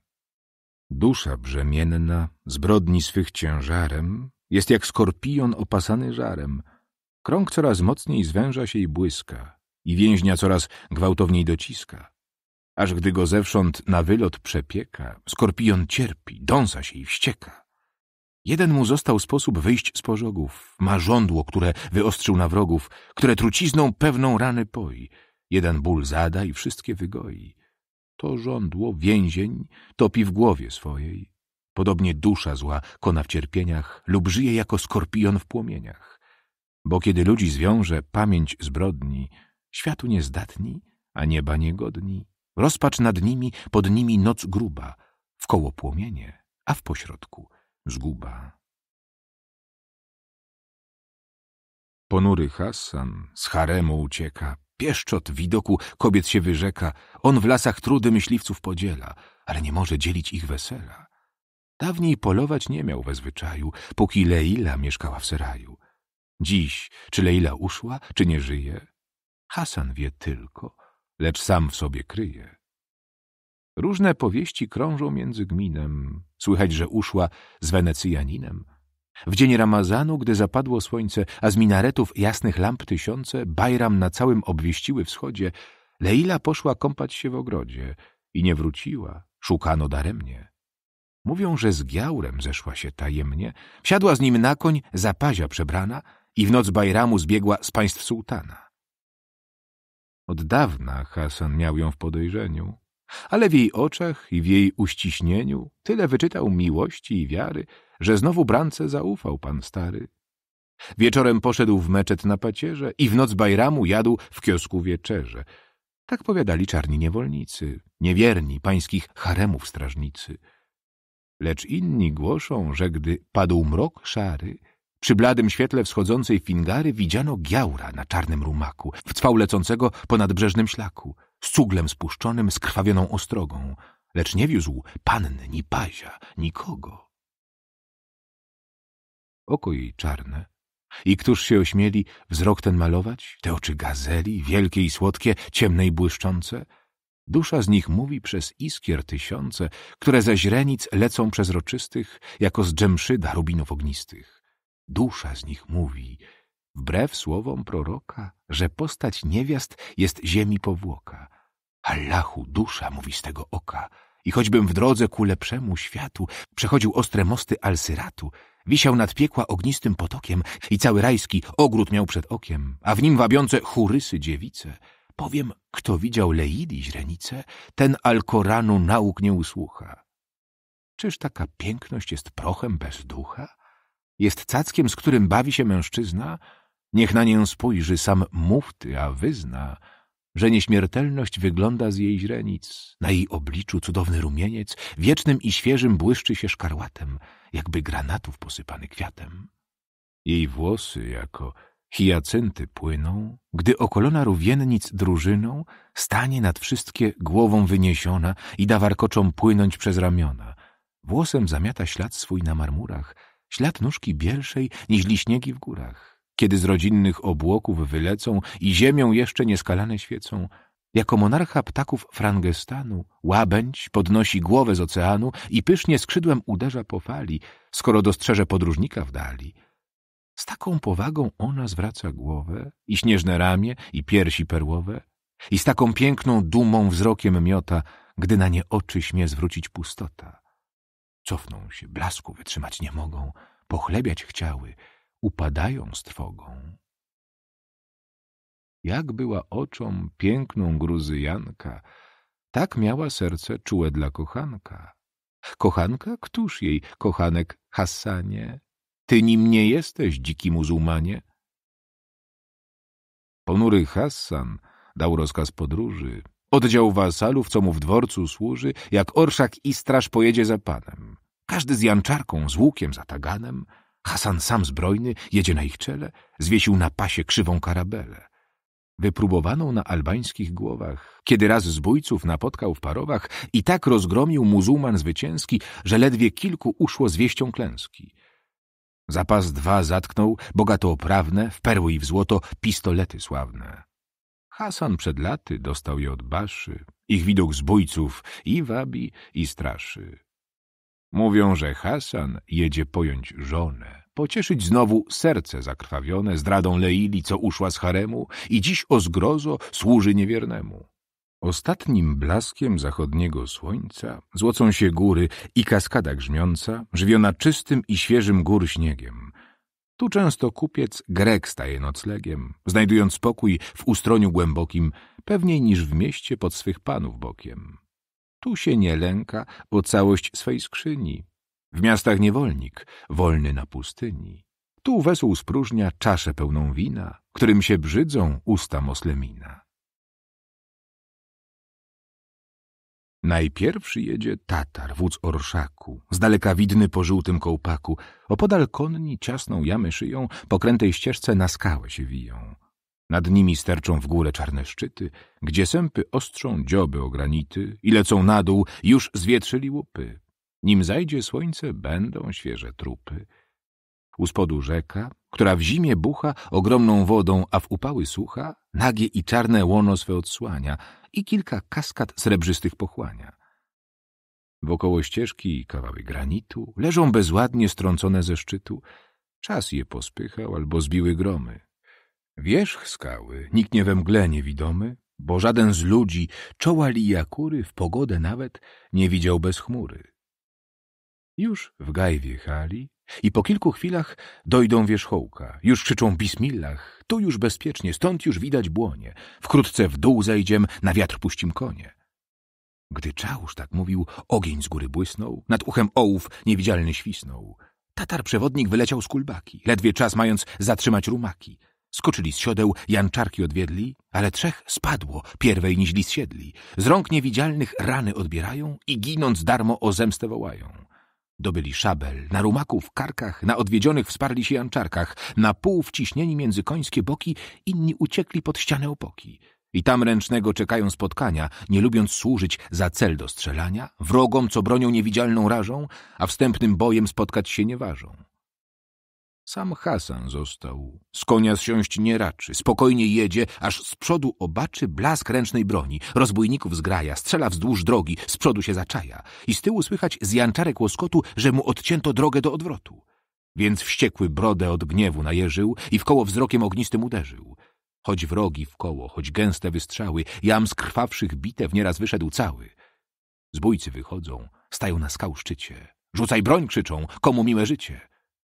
S1: Dusza brzemienna, zbrodni swych ciężarem, jest jak skorpion opasany żarem. Krąg coraz mocniej zwęża się i błyska, i więźnia coraz gwałtowniej dociska. Aż gdy go zewsząd na wylot przepieka, skorpion cierpi, dąsa się i wścieka. Jeden mu został sposób wyjść z pożogów, ma żądło, które wyostrzył na wrogów, które trucizną pewną rany poi. Jeden ból zada i wszystkie wygoi. To żądło więzień topi w głowie swojej, Podobnie dusza zła kona w cierpieniach lub żyje jako skorpion w płomieniach. Bo kiedy ludzi zwiąże pamięć zbrodni, światu niezdatni, a nieba niegodni, rozpacz nad nimi, pod nimi noc gruba, wkoło płomienie,
S2: a w pośrodku zguba. Ponury Hassan z haremu ucieka, pieszczot widoku
S1: kobiet się wyrzeka, on w lasach trudy myśliwców podziela, ale nie może dzielić ich wesela. Dawniej polować nie miał we zwyczaju, póki Leila mieszkała w seraju. Dziś, czy Leila uszła, czy nie żyje? Hasan wie tylko, lecz sam w sobie kryje. Różne powieści krążą między gminem. Słychać, że uszła z Wenecyjaninem. W dzień Ramazanu, gdy zapadło słońce, a z minaretów jasnych lamp tysiące, Bajram na całym obwieściły wschodzie, Leila poszła kąpać się w ogrodzie i nie wróciła, szukano daremnie. Mówią, że z Giaurem zeszła się tajemnie, wsiadła z nim na koń, zapazia przebrana i w noc Bajramu zbiegła z państw sułtana. Od dawna Hasan miał ją w podejrzeniu, ale w jej oczach i w jej uściśnieniu tyle wyczytał miłości i wiary, że znowu brance zaufał pan stary. Wieczorem poszedł w meczet na pacierze i w noc Bajramu jadł w kiosku wieczerze. Tak powiadali czarni niewolnicy, niewierni pańskich haremów strażnicy – Lecz inni głoszą, że gdy padł mrok szary, przy bladym świetle wschodzącej fingary widziano giaura na czarnym rumaku, w cwał lecącego po nadbrzeżnym szlaku, z cuglem spuszczonym, skrwawioną ostrogą, lecz nie wiózł panny, ni pazia,
S2: nikogo.
S1: Oko jej czarne. I któż się ośmieli wzrok ten malować? Te oczy gazeli, wielkie i słodkie, ciemne i błyszczące – Dusza z nich mówi przez iskier tysiące, które ze źrenic lecą przezroczystych, jako z dżemszyda rubinów ognistych. Dusza z nich mówi, wbrew słowom proroka, że postać niewiast jest ziemi powłoka. Allahu, dusza mówi z tego oka. I choćbym w drodze ku lepszemu światu przechodził ostre mosty Alsyratu, wisiał nad piekła ognistym potokiem i cały rajski ogród miał przed okiem, a w nim wabiące churysy dziewice – Powiem, kto widział Leidi źrenicę, ten Alkoranu nauk nie usłucha. Czyż taka piękność jest prochem bez ducha? Jest cackiem, z którym bawi się mężczyzna? Niech na nią spojrzy sam mufty, a wyzna, że nieśmiertelność wygląda z jej źrenic. Na jej obliczu cudowny rumieniec, wiecznym i świeżym błyszczy się szkarłatem, jakby granatów posypany kwiatem. Jej włosy jako Hiacynty płyną, gdy okolona rówiennic drużyną stanie nad wszystkie głową wyniesiona i da warkoczom płynąć przez ramiona. Włosem zamiata ślad swój na marmurach, ślad nóżki bielszej niż liśniegi w górach. Kiedy z rodzinnych obłoków wylecą i ziemią jeszcze nieskalane świecą, jako monarcha ptaków Frangestanu, łabędź podnosi głowę z oceanu i pysznie skrzydłem uderza po fali, skoro dostrzeże podróżnika w dali – z taką powagą ona zwraca głowę i śnieżne ramię i piersi perłowe i z taką piękną dumą wzrokiem miota, gdy na nie oczy śmie zwrócić pustota. Cofną się, blasku wytrzymać nie mogą, pochlebiać chciały, upadają z trwogą. Jak była oczom piękną gruzyjanka, tak miała serce czułe dla kochanka. Kochanka, któż jej, kochanek Hassanie? Ty nim nie jesteś, dziki muzułmanie. Ponury Hassan dał rozkaz podróży. Oddział wasalów, co mu w dworcu służy, jak orszak i straż pojedzie za panem. Każdy z janczarką, z łukiem, za taganem. Hasan sam zbrojny jedzie na ich czele, zwiesił na pasie krzywą karabelę. Wypróbowaną na albańskich głowach, kiedy raz zbójców napotkał w parowach i tak rozgromił muzułman zwycięski, że ledwie kilku uszło z wieścią klęski. Zapas dwa zatknął, bogato oprawne, w perły i w złoto, pistolety sławne. Hasan przed laty dostał je od baszy, ich widok zbójców i wabi, i straszy. Mówią, że Hasan jedzie pojąć żonę, pocieszyć znowu serce zakrwawione zdradą Leili, co uszła z haremu i dziś o zgrozo służy niewiernemu. Ostatnim blaskiem zachodniego słońca złocą się góry i kaskada grzmiąca, żywiona czystym i świeżym gór śniegiem. Tu często kupiec Grek staje noclegiem, znajdując spokój w ustroniu głębokim, pewniej niż w mieście pod swych panów bokiem. Tu się nie lęka o całość swej skrzyni. W miastach niewolnik, wolny na pustyni. Tu wesół spróżnia czaszę
S2: pełną wina, którym się brzydzą usta moslemina. Najpierwszy jedzie Tatar, wódz orszaku,
S1: z daleka widny po żółtym kołpaku. Opodal konni ciasną jamy szyją, po krętej ścieżce na skałę się wiją. Nad nimi sterczą w górę czarne szczyty, gdzie sępy ostrzą dzioby o granity i lecą na dół, już zwietrzyli łupy. Nim zajdzie słońce, będą świeże trupy. U spodu rzeka, która w zimie bucha ogromną wodą, a w upały sucha, nagie i czarne łono swe odsłania, i kilka kaskad srebrzystych pochłania. Wokoło ścieżki kawały granitu leżą bezładnie strącone ze szczytu. Czas je pospychał albo zbiły gromy. Wierzch skały nikt nie we mgle niewidomy, bo żaden z ludzi czoła lijakury w pogodę nawet nie widział bez chmury. Już w gaj wjechali, i po kilku chwilach dojdą wierzchołka. Już krzyczą bismillah. Tu już bezpiecznie, stąd już widać błonie. Wkrótce w dół zejdziem, na wiatr puścim konie. Gdy Czałż tak mówił, ogień z góry błysnął. Nad uchem ołów niewidzialny świsnął. Tatar przewodnik wyleciał z kulbaki, ledwie czas mając zatrzymać rumaki. Skoczyli z siodeł, janczarki odwiedli, ale trzech spadło, pierwej niźli zsiedli. Z rąk niewidzialnych rany odbierają i ginąc darmo o zemstę wołają. Dobyli szabel, na rumaku w karkach, na odwiedzionych wsparli się janczarkach, na pół wciśnieni między końskie boki, inni uciekli pod ścianę opoki. I tam ręcznego czekają spotkania, nie lubiąc służyć za cel do strzelania, wrogom, co bronią niewidzialną rażą, a wstępnym bojem spotkać się nie ważą. Sam Hasan został. Z konia zsiąść nie raczy. Spokojnie jedzie, aż z przodu obaczy blask ręcznej broni. Rozbójników zgraja, strzela wzdłuż drogi, z przodu się zaczaja. I z tyłu słychać z janczarek łoskotu, że mu odcięto drogę do odwrotu. Więc wściekły brodę od gniewu najeżył i w koło wzrokiem ognistym uderzył. Choć wrogi w koło, choć gęste wystrzały, jam z krwawszych bitew nieraz wyszedł cały. Zbójcy wychodzą, stają na skał szczycie. Rzucaj broń, krzyczą, komu miłe życie.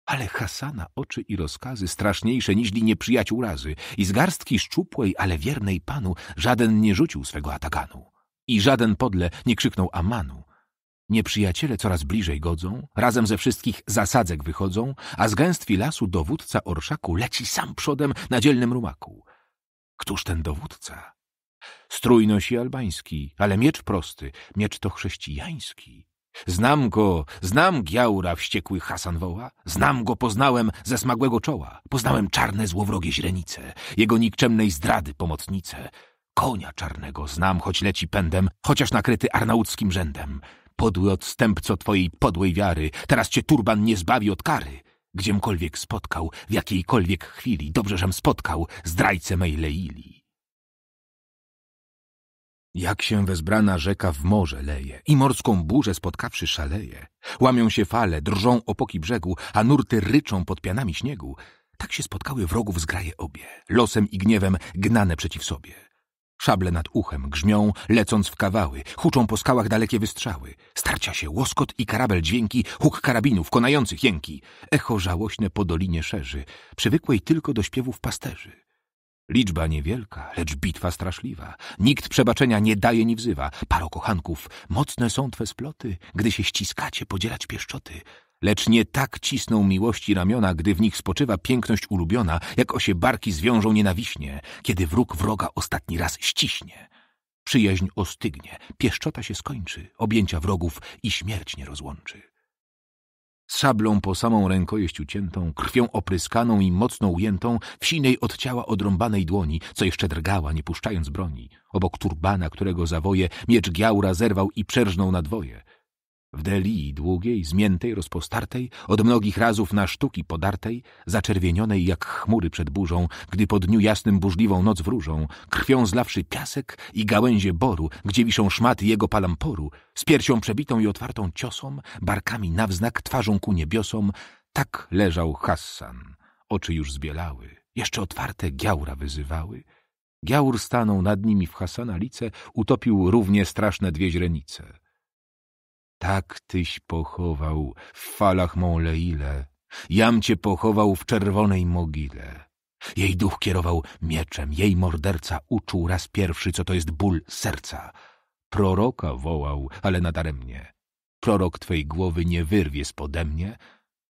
S1: Ale Hasana oczy i rozkazy straszniejsze niźli nieprzyjaciół razy i z garstki szczupłej, ale wiernej panu żaden nie rzucił swego atakanu i żaden podle nie krzyknął amanu. Nieprzyjaciele coraz bliżej godzą, razem ze wszystkich zasadzek wychodzą, a z gęstwi lasu dowódca orszaku leci sam przodem na dzielnym rumaku. Któż ten dowódca? Strój nosi albański, ale miecz prosty, miecz to chrześcijański. Znam go, znam Giaura, wściekły Hasan woła. Znam go, poznałem ze smagłego czoła. Poznałem czarne złowrogie źrenice, jego nikczemnej zdrady pomocnice. Konia czarnego znam, choć leci pędem, chociaż nakryty arnaudzkim rzędem. Podły odstępco twojej podłej wiary, teraz cię turban nie zbawi od kary. Gdziemkolwiek spotkał, w jakiejkolwiek chwili, dobrze żem spotkał zdrajcę mej Leili. Jak się wezbrana rzeka w morze leje i morską burzę spotkawszy szaleje. Łamią się fale, drżą opoki brzegu, a nurty ryczą pod pianami śniegu. Tak się spotkały wrogów zgraje obie, losem i gniewem gnane przeciw sobie. Szable nad uchem grzmią, lecąc w kawały, huczą po skałach dalekie wystrzały. Starcia się łoskot i karabel dźwięki, huk karabinów, konających jęki. Echo żałośne po dolinie szerzy, przywykłej tylko do śpiewów pasterzy. Liczba niewielka, lecz bitwa straszliwa. Nikt przebaczenia nie daje ni wzywa. Paro kochanków, mocne są twe sploty, gdy się ściskacie podzielać pieszczoty. Lecz nie tak cisną miłości ramiona, gdy w nich spoczywa piękność ulubiona, jak osie barki zwiążą nienawiśnie, kiedy wróg wroga ostatni raz ściśnie. Przyjaźń ostygnie, pieszczota się skończy, objęcia wrogów i śmierć nie rozłączy z szablą po samą rękojeść uciętą, krwią opryskaną i mocno ujętą, w sinej od ciała odrąbanej dłoni, co jeszcze drgała, nie puszczając broni. Obok turbana, którego zawoje, miecz giaura zerwał i przerżnął na dwoje. W delii długiej, zmiętej, rozpostartej, od mnogich razów na sztuki podartej, zaczerwienionej jak chmury przed burzą, gdy po dniu jasnym burzliwą noc wróżą, krwią zlawszy piasek i gałęzie boru, gdzie wiszą szmaty jego palamporu, z piersią przebitą i otwartą ciosą, barkami wznak, twarzą ku niebiosom, tak leżał Hassan. Oczy już zbielały, jeszcze otwarte giaura wyzywały. Giaur stanął nad nimi w Hassana lice, utopił równie straszne dwie źrenice. Tak tyś pochował w falach mą Leile, jam cię pochował w czerwonej mogile. Jej duch kierował mieczem, jej morderca uczuł raz pierwszy, co to jest ból serca. Proroka wołał, ale nadaremnie. Prorok twej głowy nie wyrwie spode mnie.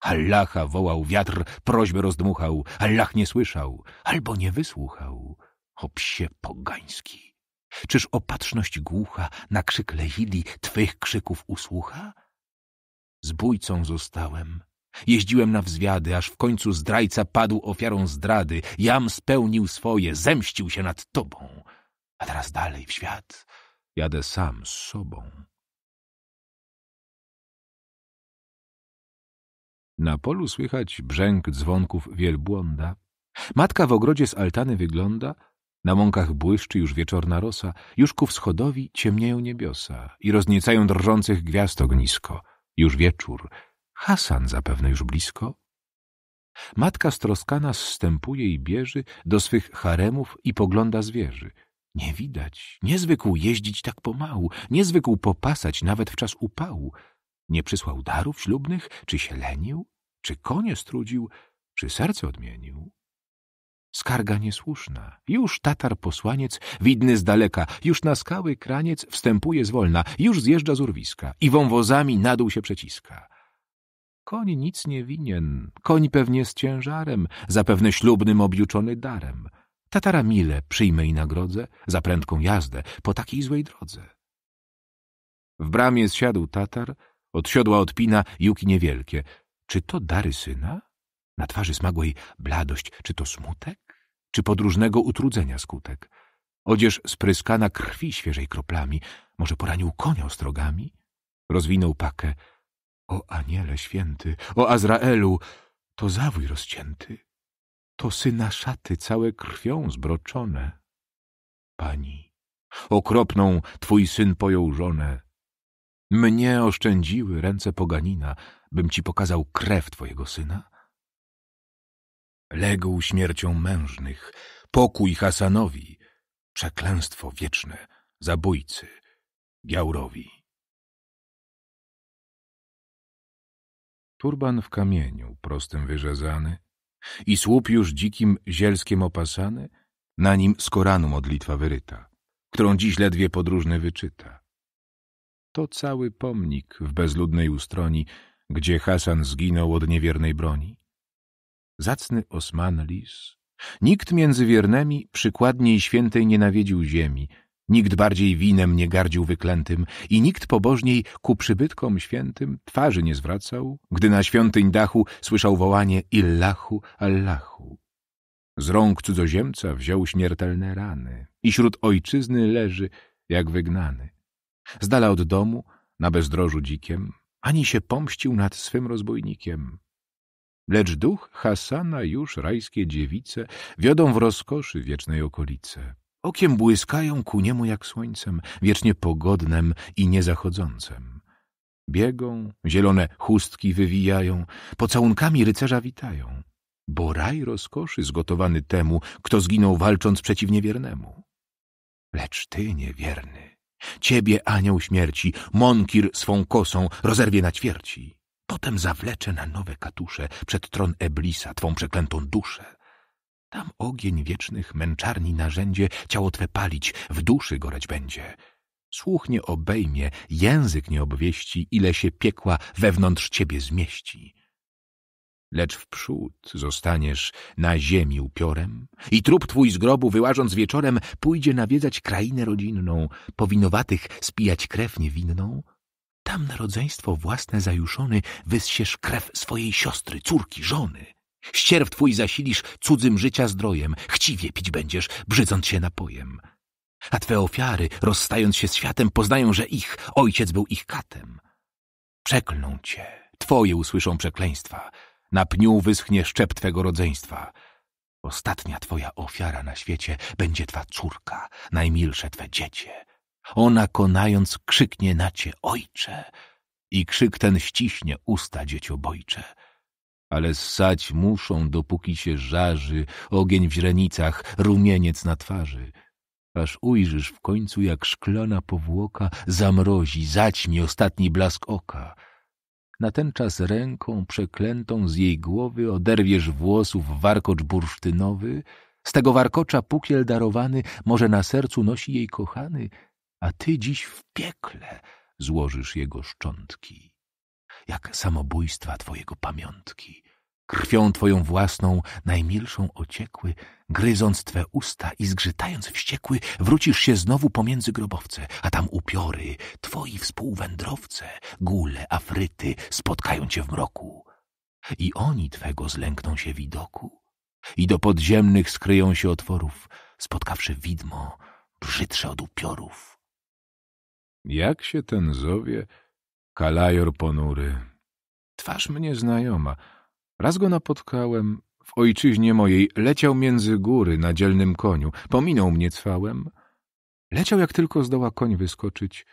S1: Allaha wołał, wiatr prośbę rozdmuchał, Allah nie słyszał, albo nie wysłuchał. O psie pogański! Czyż opatrzność głucha na krzyk lezili twych krzyków usłucha? Zbójcą zostałem. Jeździłem na wzwiady, aż w końcu zdrajca padł ofiarą zdrady. Jam spełnił swoje, zemścił się nad tobą. A teraz dalej w świat.
S2: Jadę sam z sobą. Na polu słychać brzęk dzwonków wielbłąda.
S1: Matka w ogrodzie z altany wygląda, na mąkach błyszczy już wieczorna rosa, już ku wschodowi ciemnieją niebiosa i rozniecają drżących gwiazd ognisko. Już wieczór, Hasan zapewne już blisko. Matka stroskana zstępuje i bierzy do swych haremów i pogląda zwierzy. Nie widać, niezwykł jeździć tak pomału, niezwykł popasać nawet w czas upału. Nie przysłał darów ślubnych, czy się lenił, czy konie strudził, czy serce odmienił. Skarga niesłuszna. Już Tatar posłaniec, widny z daleka, już na skały kraniec wstępuje zwolna, już zjeżdża z urwiska i wąwozami na dół się przeciska. Koń nic nie winien, koń pewnie z ciężarem, zapewne ślubnym objuczony darem. Tatara mile przyjmę i nagrodzę za prędką jazdę po takiej złej drodze. W bramie zsiadł Tatar, od siodła odpina juki niewielkie. Czy to dary syna? Na twarzy smagłej bladość, czy to smutek? czy podróżnego utrudzenia skutek. Odzież spryskana krwi świeżej kroplami, może poranił konia ostrogami? Rozwinął pakę. O aniele święty, o Azraelu, to zawój rozcięty, to syna szaty całe krwią zbroczone. Pani, okropną twój syn pojął żonę. Mnie oszczędziły ręce poganina, bym ci pokazał krew twojego syna? Legł śmiercią
S2: mężnych, pokój Hasanowi, przeklęstwo wieczne, zabójcy, Giaurowi. Turban w kamieniu, prostym wyrzezany, i słup już dzikim
S1: zielskiem opasany, na nim z Koranu modlitwa wyryta, którą dziś ledwie podróżny wyczyta. To cały pomnik w bezludnej ustroni, gdzie Hasan zginął od niewiernej broni, zacny Osman Lis. Nikt między wiernymi przykładniej świętej nie nawiedził ziemi, nikt bardziej winem nie gardził wyklętym i nikt pobożniej ku przybytkom świętym twarzy nie zwracał, gdy na świątyń dachu słyszał wołanie Illachu, Allahu. Z rąk cudzoziemca wziął śmiertelne rany i śród ojczyzny leży jak wygnany. Z dala od domu, na bezdrożu dzikiem, ani się pomścił nad swym rozbójnikiem. Lecz duch Hasana już rajskie dziewice wiodą w rozkoszy wiecznej okolice. Okiem błyskają ku niemu jak słońcem, wiecznie pogodnem i niezachodzącym. Biegą, zielone chustki wywijają, pocałunkami rycerza witają. Bo raj rozkoszy zgotowany temu, kto zginął walcząc przeciw niewiernemu. Lecz ty, niewierny, ciebie anioł śmierci, Monkir swą kosą rozerwie na ćwierci. Potem zawleczę na nowe katusze przed tron Eblisa, twą przeklętą duszę. Tam ogień wiecznych męczarni narzędzie ciało twe palić, w duszy goreć będzie. Słuch nie obejmie, język nie obwieści, ile się piekła wewnątrz ciebie zmieści. Lecz wprzód zostaniesz na ziemi upiorem i trup twój z grobu wyłażąc wieczorem pójdzie nawiedzać krainę rodzinną, powinowatych spijać krew niewinną, tam na rodzeństwo własne zajuszony wyssiesz krew swojej siostry, córki, żony. Ścierw twój zasilisz cudzym życia zdrojem, chciwie pić będziesz, brzydząc się napojem. A twe ofiary, rozstając się z światem, poznają, że ich ojciec był ich katem. Przeklną cię, twoje usłyszą przekleństwa, na pniu wyschnie szczep twego rodzeństwa. Ostatnia twoja ofiara na świecie będzie twa córka, najmilsze twe dziecię. Ona konając krzyknie na cię ojcze i krzyk ten ściśnie usta dzieciobojcze. Ale ssać muszą, dopóki się żarzy ogień w źrenicach, rumieniec na twarzy. Aż ujrzysz w końcu, jak szklana powłoka zamrozi, zaćmi ostatni blask oka. Natenczas ręką przeklętą z jej głowy oderwiesz włosów warkocz bursztynowy, z tego warkocza pukiel darowany może na sercu nosi jej kochany, a ty dziś w piekle złożysz jego szczątki, jak samobójstwa twojego pamiątki. Krwią twoją własną, najmilszą ociekły, gryząc twe usta i zgrzytając wściekły, wrócisz się znowu pomiędzy grobowce, a tam upiory, twoi współwędrowce, góle, afryty, spotkają cię w mroku. I oni twego zlękną się widoku, i do podziemnych skryją się otworów, spotkawszy widmo, brzydsze od upiorów. Jak się ten zowie? Kalajor ponury. Twarz mnie znajoma. Raz go napotkałem, w ojczyźnie mojej leciał między góry na dzielnym koniu. Pominął mnie cwałem. Leciał jak tylko zdoła koń wyskoczyć.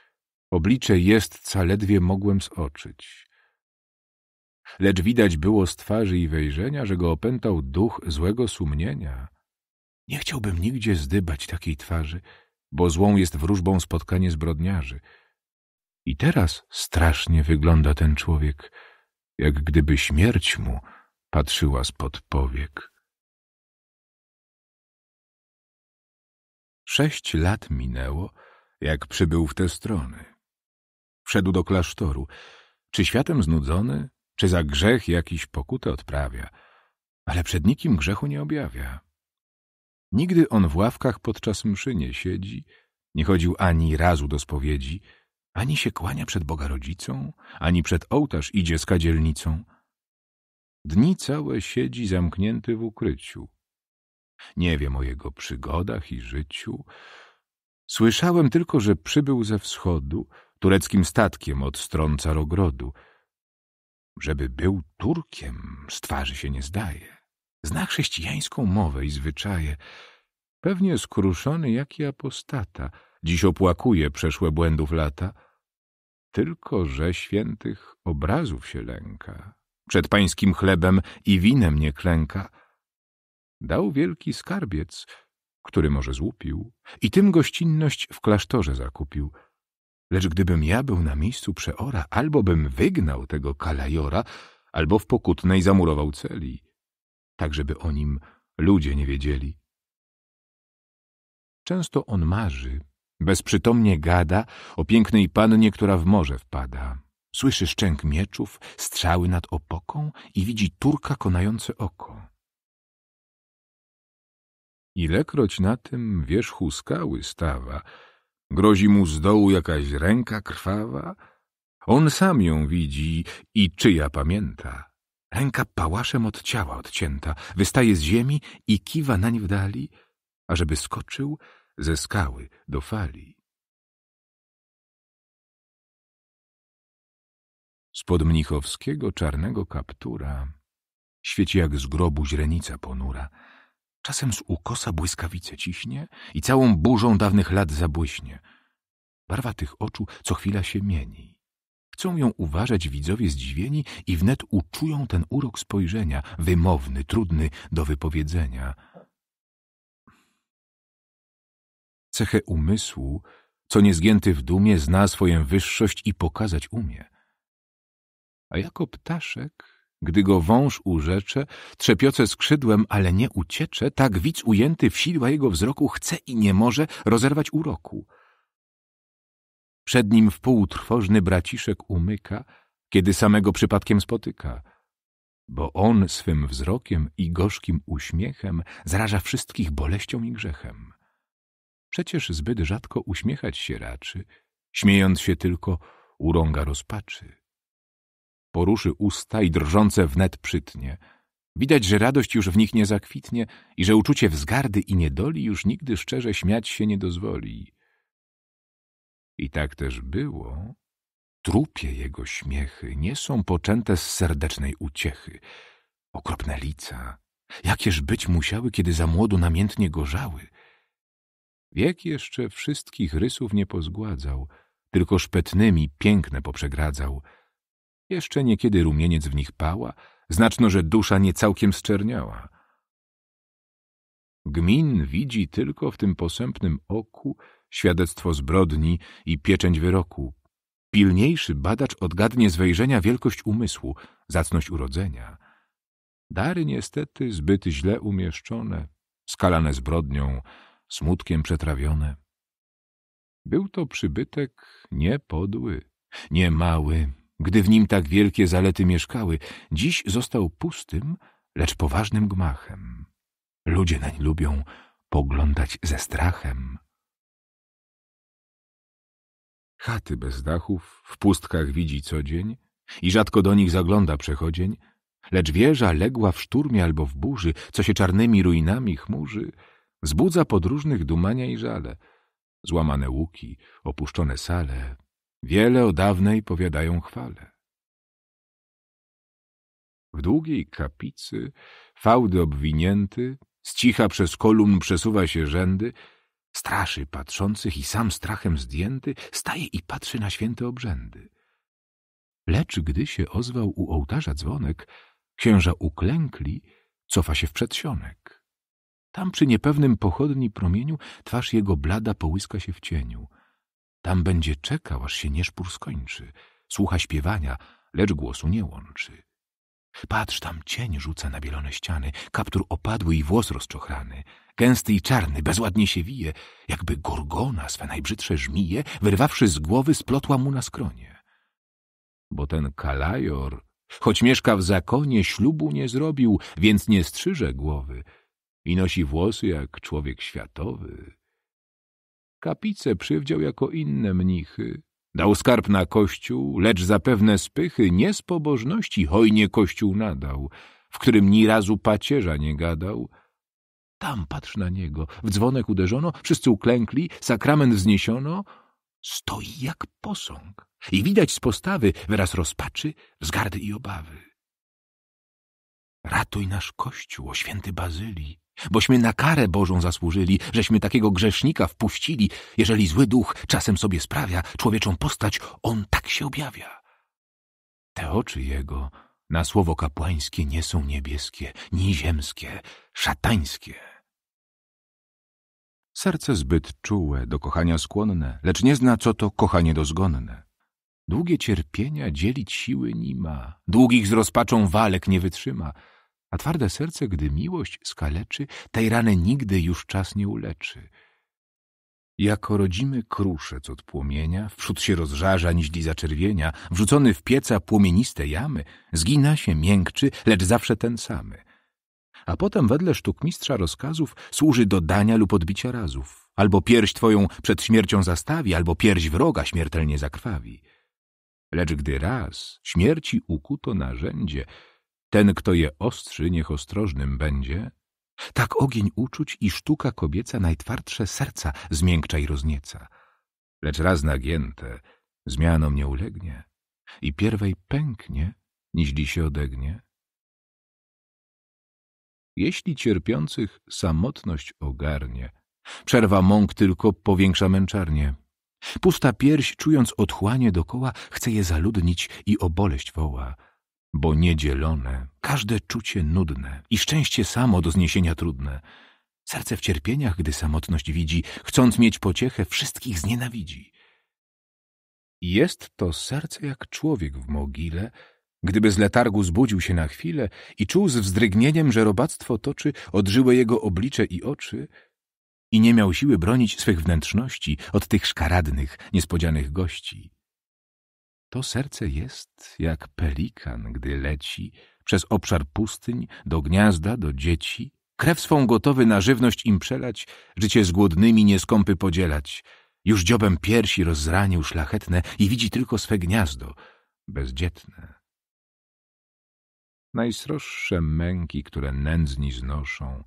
S1: Oblicze jezdca ledwie mogłem zoczyć. Lecz widać było z twarzy i wejrzenia, że go opętał duch złego sumienia. Nie chciałbym nigdzie zdybać takiej twarzy bo złą jest wróżbą spotkanie zbrodniarzy. I teraz strasznie wygląda ten człowiek,
S2: jak gdyby śmierć mu patrzyła spod powiek. Sześć lat minęło, jak przybył w te strony. Wszedł do klasztoru. Czy światem znudzony,
S1: czy za grzech jakiś pokutę odprawia, ale przed nikim grzechu nie objawia. Nigdy on w ławkach podczas mszy nie siedzi, nie chodził ani razu do spowiedzi, ani się kłania przed Boga rodzicą, ani przed ołtarz idzie z kadzielnicą. Dni całe siedzi zamknięty w ukryciu. Nie wiem o jego przygodach i życiu. Słyszałem tylko, że przybył ze wschodu, tureckim statkiem od stron Carogrodu. Żeby był Turkiem, z twarzy się nie zdaje. Zna chrześcijańską mowę i zwyczaje. Pewnie skruszony jak i apostata, dziś opłakuje przeszłe błędów lata. Tylko, że świętych obrazów się lęka, przed pańskim chlebem i winem nie klęka. Dał wielki skarbiec, który może złupił, i tym gościnność w klasztorze zakupił. Lecz gdybym ja był na miejscu przeora, albo bym wygnał tego kalajora, albo w pokutnej zamurował celi tak żeby o nim ludzie nie wiedzieli. Często on marzy, bezprzytomnie gada o pięknej pannie, która w morze wpada. Słyszy szczęk mieczów, strzały nad opoką i widzi Turka konające oko. Ilekroć na tym wierzchu skały stawa, grozi mu z dołu jakaś ręka krwawa, on sam ją widzi i czyja pamięta. Ręka pałaszem od ciała odcięta, wystaje z ziemi i kiwa
S2: nań w dali, ażeby skoczył ze skały do fali. Spod mnichowskiego czarnego kaptura świeci jak z grobu źrenica ponura,
S1: czasem z ukosa błyskawice ciśnie i całą burzą dawnych lat zabłyśnie. Barwa tych oczu co chwila się mieni. Chcą ją uważać widzowie zdziwieni i wnet uczują ten urok spojrzenia, wymowny, trudny do wypowiedzenia.
S2: Cechę umysłu, co niezgięty w dumie, zna swoją wyższość i pokazać umie. A jako
S1: ptaszek, gdy go wąż urzecze, trzepioce skrzydłem, ale nie uciecze, tak widz ujęty w sidła jego wzroku chce i nie może rozerwać uroku. Przed nim wpół trwożny braciszek umyka, kiedy samego przypadkiem spotyka, bo on swym wzrokiem i gorzkim uśmiechem zraża wszystkich boleścią i grzechem. Przecież zbyt rzadko uśmiechać się raczy, śmiejąc się tylko urąga rozpaczy. Poruszy usta i drżące wnet przytnie. Widać, że radość już w nich nie zakwitnie i że uczucie wzgardy i niedoli już nigdy szczerze śmiać się nie dozwoli. I tak też było. Trupie jego śmiechy nie są poczęte z serdecznej uciechy. Okropne lica, jakież być musiały, kiedy za młodu namiętnie gorzały. Wiek jeszcze wszystkich rysów nie pozgładzał, tylko szpetnymi piękne poprzegradzał. Jeszcze niekiedy rumieniec w nich pała, znaczno, że dusza nie całkiem zczerniała. Gmin widzi tylko w tym posępnym oku, świadectwo zbrodni i pieczęć wyroku. Pilniejszy badacz odgadnie z wejrzenia wielkość umysłu, zacność urodzenia. Dary niestety zbyt źle umieszczone, skalane zbrodnią, smutkiem przetrawione. Był to przybytek niepodły, niemały, gdy w nim tak wielkie zalety mieszkały. Dziś został pustym, lecz poważnym gmachem. Ludzie nań lubią poglądać ze strachem. Chaty bez dachów, w pustkach widzi co dzień i rzadko do nich zagląda przechodzień, lecz wieża legła w szturmie albo w burzy, co się czarnymi ruinami chmurzy, zbudza podróżnych dumania i żale. Złamane łuki, opuszczone sale, wiele o dawnej powiadają chwale. W długiej kapicy, fałdy obwinięty, z cicha przez kolumn przesuwa się rzędy, Straszy patrzących i sam strachem zdjęty, staje i patrzy na święte obrzędy. Lecz gdy się ozwał u ołtarza dzwonek, księża uklękli, cofa się w przedsionek. Tam przy niepewnym pochodni promieniu twarz jego blada połyska się w cieniu. Tam będzie czekał, aż się nieszpór skończy. Słucha śpiewania, lecz głosu nie łączy. Patrz, tam cień rzuca na bielone ściany, kaptur opadły i włos rozczochrany – Gęsty i czarny, bezładnie się wije, jakby gorgona swe najbrzydsze żmije, wyrwawszy z głowy, splotła mu na skronie. Bo ten kalajor, choć mieszka w zakonie, ślubu nie zrobił, więc nie strzyże głowy i nosi włosy jak człowiek światowy. Kapice przywdział jako inne mnichy, Dał skarb na kościół, lecz zapewne spychy nie z pobożności hojnie kościół nadał, w którym ni razu pacierza nie gadał, tam patrz na niego. W dzwonek uderzono, wszyscy uklękli, sakrament wzniesiono. Stoi jak posąg. I widać z postawy wyraz rozpaczy, wzgardy i obawy. Ratuj nasz Kościół, o święty Bazylii, bośmy na karę Bożą zasłużyli, żeśmy takiego grzesznika wpuścili. Jeżeli zły duch czasem sobie sprawia człowieczą postać, on tak się objawia. Te oczy jego na słowo kapłańskie nie są niebieskie, ni ziemskie, szatańskie. Serce zbyt czułe, do kochania skłonne, lecz nie zna, co to kochanie dozgonne. Długie cierpienia dzielić siły nie ma, długich z rozpaczą walek nie wytrzyma, a twarde serce, gdy miłość skaleczy, tej rany nigdy już czas nie uleczy. Jako rodzimy kruszec od płomienia, wprzód się rozżarza, niźli zaczerwienia, wrzucony w pieca płomieniste jamy, zgina się, miękczy, lecz zawsze ten samy — a potem wedle sztukmistrza rozkazów służy do dania lub odbicia razów. Albo pierś twoją przed śmiercią zastawi, albo pierś wroga śmiertelnie zakrwawi. Lecz gdy raz śmierci ukuto narzędzie, ten, kto je ostrzy, niech ostrożnym będzie. Tak ogień uczuć i sztuka kobieca najtwardsze serca zmiękcza i roznieca. Lecz raz nagięte zmianom nie ulegnie i pierwej pęknie, niźli się odegnie. Jeśli cierpiących samotność ogarnie, przerwa mąk tylko powiększa męczarnię. Pusta pierś, czując otchłanie dokoła, chce je zaludnić i o boleść woła. Bo niedzielone, każde czucie nudne i szczęście samo do zniesienia trudne. Serce w cierpieniach, gdy samotność widzi, chcąc mieć pociechę, wszystkich znienawidzi. Jest to serce jak człowiek w mogile, Gdyby z letargu zbudził się na chwilę i czuł z wzdrygnieniem, że robactwo toczy odżyłe jego oblicze i oczy i nie miał siły bronić swych wnętrzności od tych szkaradnych, niespodzianych gości. To serce jest jak pelikan, gdy leci przez obszar pustyń, do gniazda, do dzieci, krew swą gotowy na żywność im przelać, życie z głodnymi nieskąpy podzielać. Już dziobem piersi rozranił szlachetne i widzi tylko swe gniazdo, bezdzietne. Najsroższe męki, które nędzni znoszą,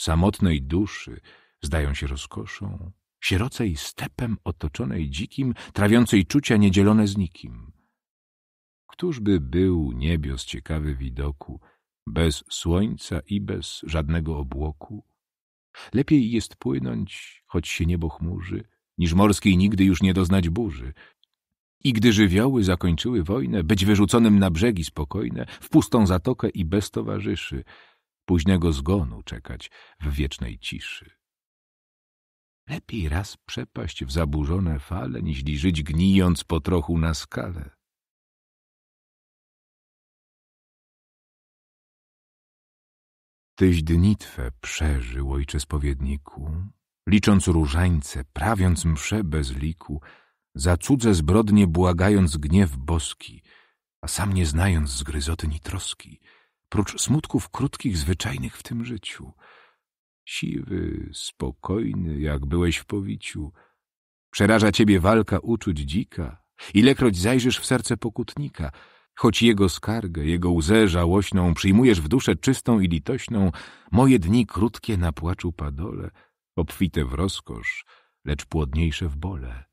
S1: samotnej duszy zdają się rozkoszą, sierocej stepem otoczonej dzikim, trawiącej czucia niedzielone z nikim. Któż by był niebios ciekawy widoku, bez słońca i bez żadnego obłoku? Lepiej jest płynąć, choć się niebo chmurzy, niż morskiej nigdy już nie doznać burzy. I gdy żywioły zakończyły wojnę, być wyrzuconym na brzegi spokojne, w pustą zatokę i bez towarzyszy, późnego zgonu czekać w wiecznej
S2: ciszy. Lepiej raz przepaść w zaburzone fale, niż żyć gnijąc po trochu na skale. Tyś dni Twe przeżył, Ojcze
S1: Spowiedniku, licząc różańce, prawiąc msze bez liku, za cudze zbrodnie błagając gniew boski, a sam nie znając zgryzoty ni troski, prócz smutków krótkich, zwyczajnych w tym życiu. Siwy, spokojny, jak byłeś w powiciu, przeraża ciebie walka uczuć dzika, ilekroć zajrzysz w serce pokutnika, choć jego skargę, jego łzę żałośną przyjmujesz w duszę czystą i litośną, moje dni krótkie na płaczu padole, obfite w rozkosz, lecz płodniejsze w bole.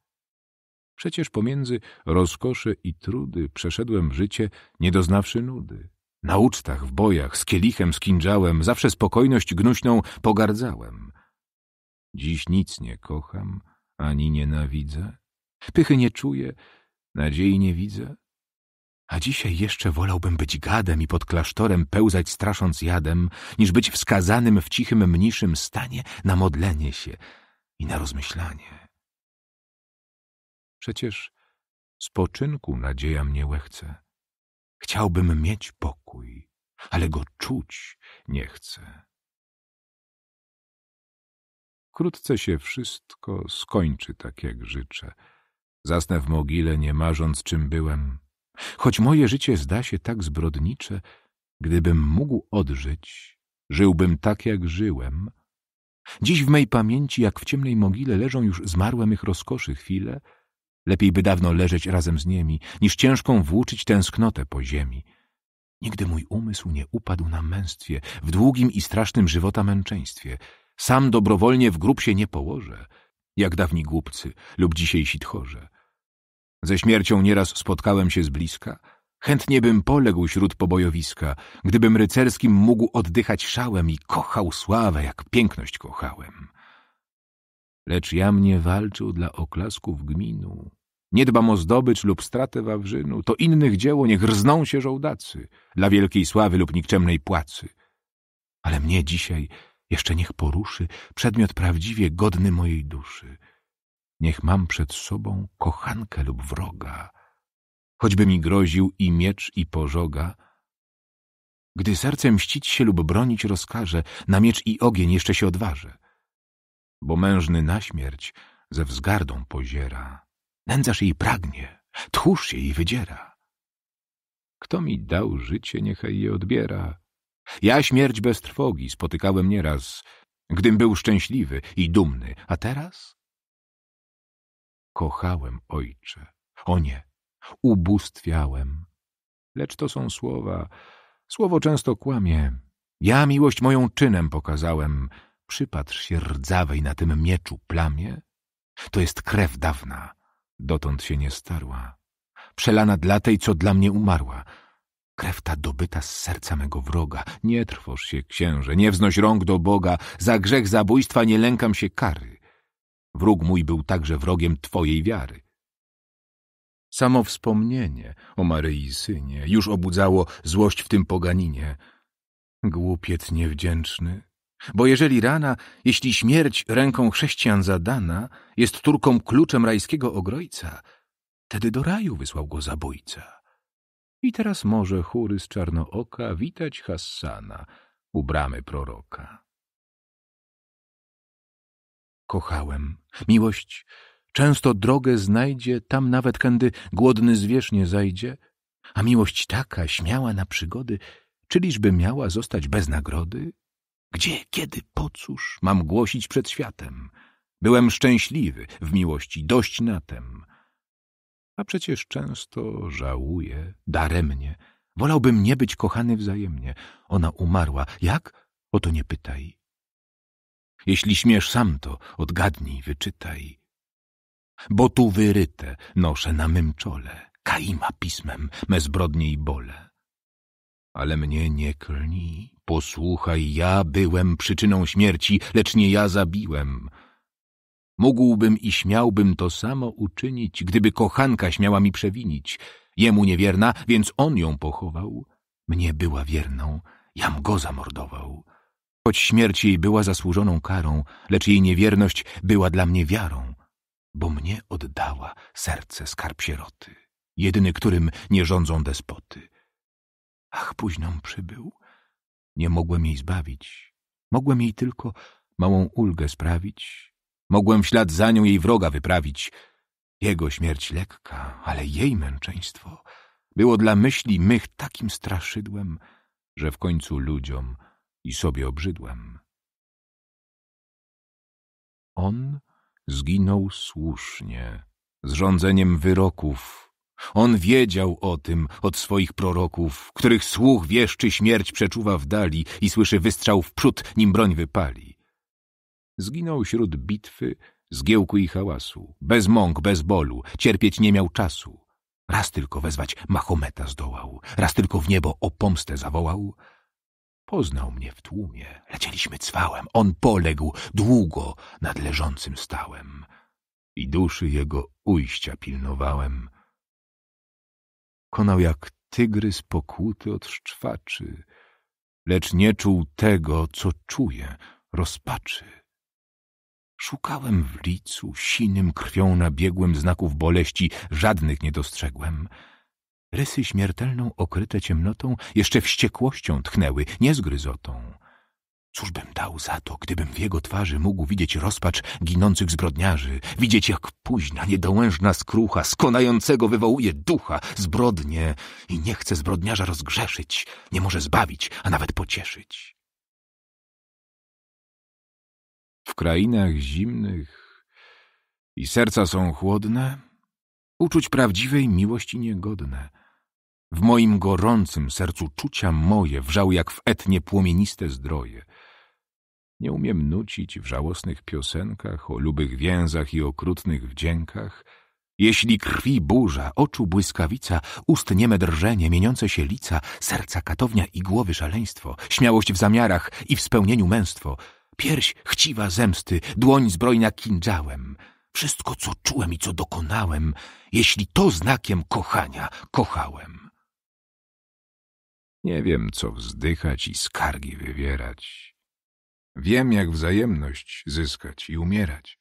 S1: Przecież pomiędzy rozkosze i trudy przeszedłem życie, nie doznawszy nudy. Na ucztach, w bojach, z kielichem, z kinżałem, zawsze spokojność gnuśną pogardzałem. Dziś nic nie kocham, ani nienawidzę. Pychy nie czuję, nadziei nie widzę. A dzisiaj jeszcze wolałbym być gadem i pod klasztorem pełzać strasząc jadem, niż być wskazanym w cichym mniszym stanie na modlenie się i na rozmyślanie. Przecież spoczynku nadzieja mnie łechce. Chciałbym mieć pokój, ale go czuć nie chcę. Wkrótce się wszystko skończy tak, jak życzę. Zasnę w mogile, nie marząc, czym byłem. Choć moje życie zda się tak zbrodnicze, gdybym mógł odżyć, żyłbym tak, jak żyłem. Dziś w mej pamięci, jak w ciemnej mogile, leżą już zmarłe mych rozkoszy chwile — Lepiej by dawno leżeć razem z nimi, niż ciężką włóczyć tęsknotę po ziemi. Nigdy mój umysł nie upadł na męstwie, w długim i strasznym żywota męczeństwie. Sam dobrowolnie w grób się nie położę, jak dawni głupcy lub dzisiejsi tchorze. Ze śmiercią nieraz spotkałem się z bliska. Chętnie bym poległ śród pobojowiska, gdybym rycerskim mógł oddychać szałem i kochał sławę, jak piękność kochałem. Lecz ja mnie walczył dla oklasków gminu, nie dbam o zdobycz lub stratę Wawrzynu, to innych dzieło niech rżną się żołdacy dla wielkiej sławy lub nikczemnej płacy. Ale mnie dzisiaj jeszcze niech poruszy przedmiot prawdziwie godny mojej duszy. Niech mam przed sobą kochankę lub wroga, choćby mi groził i miecz i pożoga. Gdy serce mścić się lub bronić rozkaże, na miecz i ogień jeszcze się odważę. Bo mężny na śmierć ze wzgardą poziera Nędzarz jej pragnie, tchórz się jej wydziera. Kto mi dał życie, niechaj je odbiera. Ja śmierć bez trwogi spotykałem nieraz, gdym był szczęśliwy i dumny, a teraz? Kochałem ojcze, o nie, ubóstwiałem. Lecz to są słowa, słowo często kłamie. Ja miłość moją czynem pokazałem. Przypatrz się rdzawej na tym mieczu plamie. To jest krew dawna, Dotąd się nie starła. Przelana dla tej, co dla mnie umarła. Krew ta dobyta z serca mego wroga. Nie trwoż się, księże, nie wznoś rąk do Boga. Za grzech zabójstwa nie lękam się kary. Wróg mój był także wrogiem twojej wiary. Samo wspomnienie o Maryi synie już obudzało złość w tym poganinie. Głupiec niewdzięczny, bo jeżeli rana, jeśli śmierć ręką chrześcijan zadana, jest Turkom kluczem rajskiego ogrojca, tedy do raju wysłał go zabójca. I teraz może chóry z czarnooka witać Hassana u bramy proroka. Kochałem. Miłość często drogę znajdzie, tam nawet kędy głodny zwierz nie zajdzie, a miłość taka, śmiała na przygody, czyliżby miała zostać bez nagrody? Gdzie, kiedy, po cóż mam głosić przed światem? Byłem szczęśliwy w miłości, dość na tem. A przecież często żałuję, daremnie. Wolałbym nie być kochany wzajemnie. Ona umarła. Jak? O to nie pytaj. Jeśli śmiesz sam to, odgadnij, wyczytaj. Bo tu wyryte noszę na mym czole, Kaima pismem, me zbrodnie i bole. Ale mnie nie klnij. Posłuchaj, ja byłem przyczyną śmierci, lecz nie ja zabiłem. Mógłbym i śmiałbym to samo uczynić, gdyby kochanka śmiała mi przewinić. Jemu niewierna, więc on ją pochował. Mnie była wierną, jam go zamordował. Choć śmierć jej była zasłużoną karą, lecz jej niewierność była dla mnie wiarą, bo mnie oddała serce skarb sieroty, jedyny którym nie rządzą despoty. Ach, późno przybył. Nie mogłem jej zbawić. Mogłem jej tylko małą ulgę sprawić. Mogłem w ślad za nią jej wroga wyprawić. Jego śmierć lekka, ale jej męczeństwo było dla myśli mych takim straszydłem, że w końcu ludziom i sobie obrzydłem. On zginął słusznie, z rządzeniem wyroków on wiedział o tym od swoich proroków, których słuch wieszczy śmierć przeczuwa w dali i słyszy wystrzał w przód, nim broń wypali. Zginął śród bitwy, zgiełku i hałasu, bez mąk, bez bolu, cierpieć nie miał czasu. Raz tylko wezwać Mahometa zdołał, raz tylko w niebo o pomstę zawołał. Poznał mnie w tłumie, lecieliśmy cwałem, on poległ, długo nad leżącym stałem. I duszy jego ujścia pilnowałem konał jak tygrys pokuty od szczwaczy, lecz nie czuł tego, co czuje, rozpaczy. Szukałem w licu, sinym krwią nabiegłym znaków boleści, żadnych nie dostrzegłem. Rysy śmiertelną okryte ciemnotą jeszcze wściekłością tchnęły, nie zgryzotą. Cóż bym dał za to, gdybym w jego twarzy mógł widzieć rozpacz ginących zbrodniarzy, widzieć jak późna, niedołężna skrucha skonającego wywołuje ducha, zbrodnie i nie chce zbrodniarza rozgrzeszyć,
S2: nie może zbawić, a nawet pocieszyć. W krainach zimnych i serca są chłodne,
S1: uczuć prawdziwej miłości niegodne. W moim gorącym sercu czucia moje wrzały jak w etnie płomieniste zdroje – nie umiem nucić w żałosnych piosenkach o lubych więzach i okrutnych wdziękach. Jeśli krwi burza, oczu błyskawica, ust nieme drżenie, mieniące się lica, serca katownia i głowy szaleństwo, śmiałość w zamiarach i w spełnieniu męstwo, pierś chciwa zemsty, dłoń zbrojna kinżałem. Wszystko, co czułem i co dokonałem, jeśli to znakiem kochania kochałem. Nie wiem, co wzdychać i skargi wywierać. Wiem, jak wzajemność zyskać i umierać.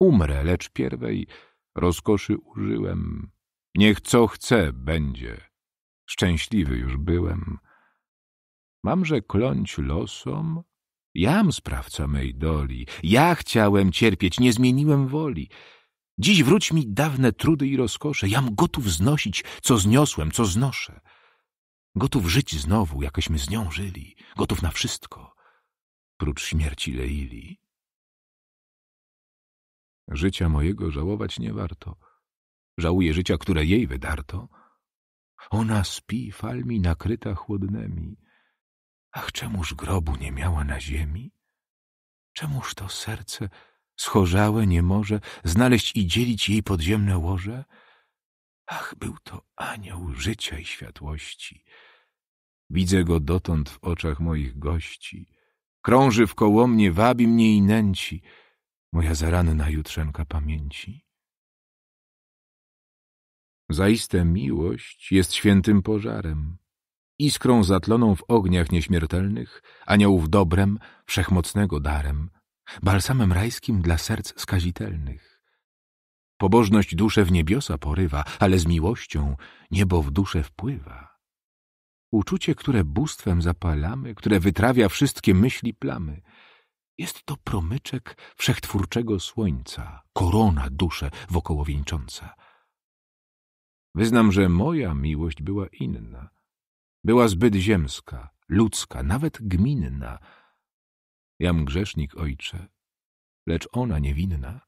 S1: Umrę, lecz pierwej rozkoszy użyłem. Niech co chce będzie. Szczęśliwy już byłem. Mamże kląć losom? Jam sprawca mej doli. Ja chciałem cierpieć, nie zmieniłem woli. Dziś wróć mi dawne trudy i rozkosze. Jam gotów znosić, co zniosłem, co znoszę. Gotów żyć znowu, jakośmy z
S2: nią żyli.
S1: Gotów na wszystko prócz śmierci
S2: Leili. Życia mojego żałować nie warto. Żałuję życia, które jej wydarto. Ona spi falmi nakryta
S1: chłodnemi. Ach, czemuż grobu nie miała na ziemi? Czemuż to serce schorzałe nie może znaleźć i dzielić jej podziemne łoże? Ach, był to anioł życia i światłości. Widzę go dotąd w oczach moich gości. Krąży wkoło mnie, wabi mnie i nęci, moja zaranna jutrzenka pamięci. Zaiste miłość jest świętym pożarem, iskrą zatloną w ogniach nieśmiertelnych, aniołów dobrem, wszechmocnego darem, balsamem rajskim dla serc skazitelnych. Pobożność duszę w niebiosa porywa, ale z miłością niebo w duszę wpływa. Uczucie, które bóstwem zapalamy, które wytrawia wszystkie myśli plamy. Jest to promyczek wszechtwórczego słońca, korona dusze wokoło wieńcząca. Wyznam, że moja miłość była inna. Była zbyt ziemska, ludzka, nawet gminna. Jam grzesznik, ojcze, lecz ona niewinna.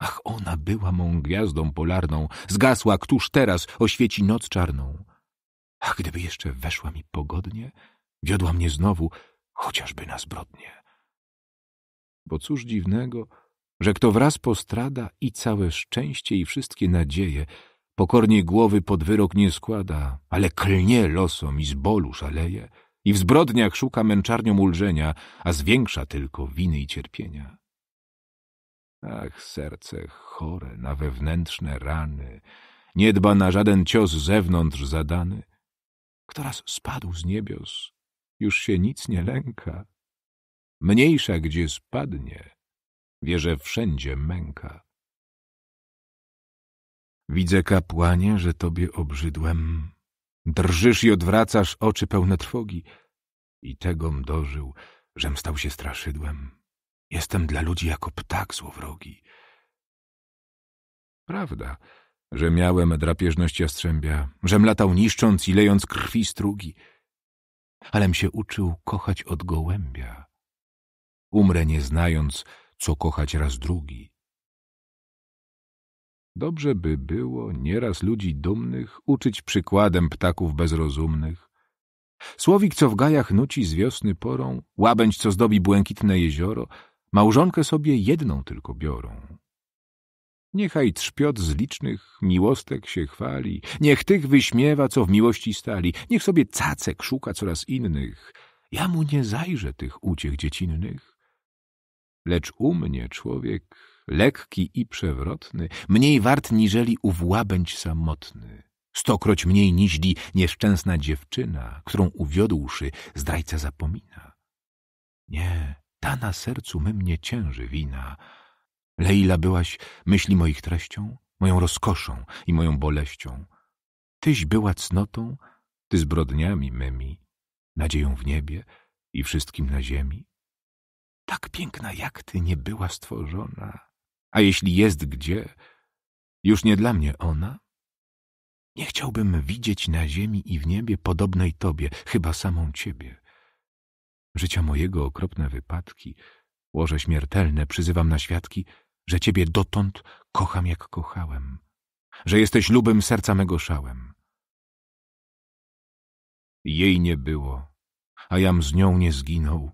S1: Ach, ona była mą gwiazdą polarną, zgasła, któż teraz oświeci noc czarną. A gdyby jeszcze weszła mi pogodnie, wiodła mnie znowu, chociażby na zbrodnie. Bo cóż dziwnego, że kto wraz postrada i całe szczęście i wszystkie nadzieje, pokornie głowy pod wyrok nie składa, ale klnie losom i z bolu szaleje i w zbrodniach szuka męczarnią ulżenia, a zwiększa tylko winy i cierpienia. Ach, serce chore na wewnętrzne rany, nie dba na żaden cios zewnątrz zadany, kto raz spadł z niebios, już się nic nie lęka. Mniejsza gdzie spadnie, wie, że wszędzie męka. Widzę, kapłanie, że tobie obrzydłem. Drżysz i odwracasz oczy pełne trwogi. I tego mdożył, żem stał się straszydłem. Jestem dla ludzi jako ptak złowrogi. Prawda, że miałem drapieżność jastrzębia, żem latał niszcząc i lejąc krwi strugi,
S2: alem się uczył kochać od gołębia. Umrę nie znając, co kochać raz drugi. Dobrze
S1: by było nieraz ludzi dumnych uczyć przykładem ptaków bezrozumnych. Słowik, co w gajach nuci z wiosny porą, łabędź, co zdobi błękitne jezioro, małżonkę sobie jedną tylko biorą. Niechaj trzpiot z licznych miłostek się chwali, niech tych wyśmiewa, co w miłości stali, niech sobie cacek szuka coraz innych. Ja mu nie zajrzę tych uciech dziecinnych. Lecz u mnie człowiek lekki i przewrotny, mniej wart niżeli ów łabędź samotny. Stokroć mniej niźli nieszczęsna dziewczyna, którą uwiodłszy zdrajca zapomina. Nie, ta na sercu mym nie cięży wina, Leila byłaś myśli moich treścią, moją rozkoszą i moją boleścią. Tyś była cnotą, ty zbrodniami mymi, nadzieją w niebie i wszystkim na ziemi.
S2: Tak piękna jak
S1: ty nie była stworzona, a jeśli jest gdzie, już nie dla mnie ona. Nie chciałbym widzieć na ziemi i w niebie podobnej tobie, chyba samą ciebie. Życia mojego okropne wypadki, łoże śmiertelne przyzywam na świadki — że ciebie dotąd kocham jak kochałem, że jesteś lubym serca mego szałem. Jej nie było, a jam z nią nie zginął.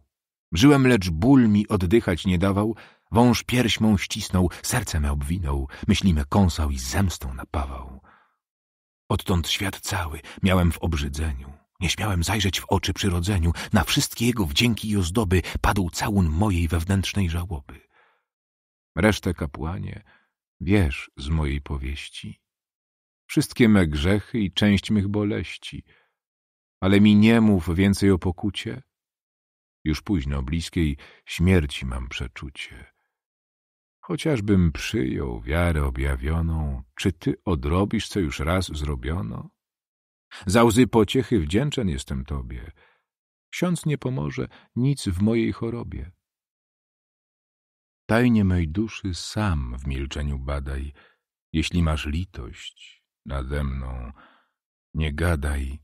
S1: Żyłem, lecz ból mi oddychać nie dawał, wąż pierś mą ścisnął, serce me obwinął, myśli me kąsał i zemstą napawał. Odtąd świat cały miałem w obrzydzeniu. Nie śmiałem zajrzeć w oczy przyrodzeniu, na wszystkie jego wdzięki i ozdoby padł całun mojej wewnętrznej żałoby. Resztę, kapłanie, wiesz z mojej powieści. Wszystkie me grzechy i część mych boleści, ale mi nie mów więcej o pokucie. Już późno bliskiej śmierci mam przeczucie. Chociażbym przyjął wiarę objawioną, czy ty odrobisz, co już raz zrobiono? Za łzy pociechy wdzięczen jestem tobie. Ksiądz nie pomoże nic w mojej chorobie. Tajnie mej duszy sam w milczeniu badaj, jeśli masz litość nade mną, nie gadaj.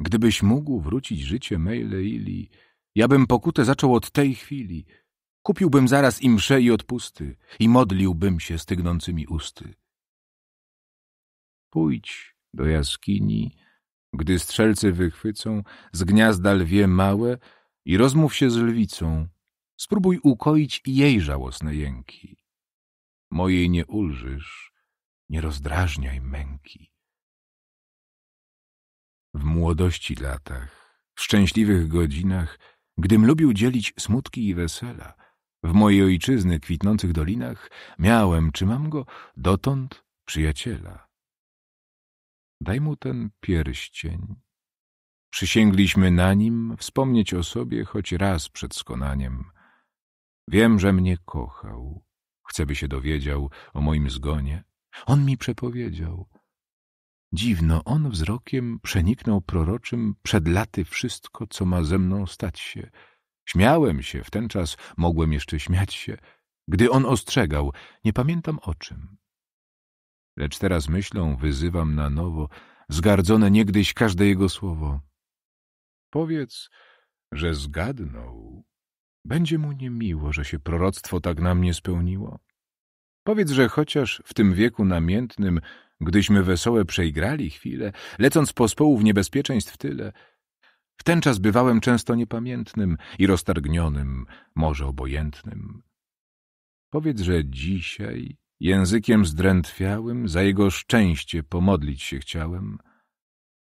S1: Gdybyś mógł wrócić życie mej Leili, ja bym pokutę zaczął od tej chwili. Kupiłbym zaraz im msze i odpusty i modliłbym się stygnącymi usty. Pójdź do jaskini, gdy strzelcy wychwycą z gniazda lwie małe i rozmów się z lwicą, Spróbuj ukoić jej żałosne jęki. Mojej nie ulżysz, nie rozdrażniaj męki. W młodości latach, w szczęśliwych godzinach, gdym lubił dzielić smutki i wesela, w mojej ojczyzny kwitnących dolinach, miałem, czy mam go, dotąd przyjaciela. Daj mu ten pierścień. Przysięgliśmy na nim wspomnieć o sobie choć raz przed skonaniem. Wiem, że mnie kochał. Chcę, by się dowiedział o moim zgonie. On mi przepowiedział. Dziwno, on wzrokiem przeniknął proroczym przed laty wszystko, co ma ze mną stać się. Śmiałem się, w ten czas mogłem jeszcze śmiać się, gdy on ostrzegał, nie pamiętam o czym. Lecz teraz myślą wyzywam na nowo, zgardzone niegdyś każde jego słowo. Powiedz, że zgadnął. Będzie mu niemiło, że się proroctwo tak na mnie spełniło. Powiedz, że chociaż w tym wieku namiętnym, gdyśmy wesołe przeigrali chwile, lecąc po społów niebezpieczeństw tyle, w ten czas bywałem często niepamiętnym i roztargnionym, może obojętnym. Powiedz, że dzisiaj językiem zdrętwiałym za jego szczęście pomodlić się chciałem.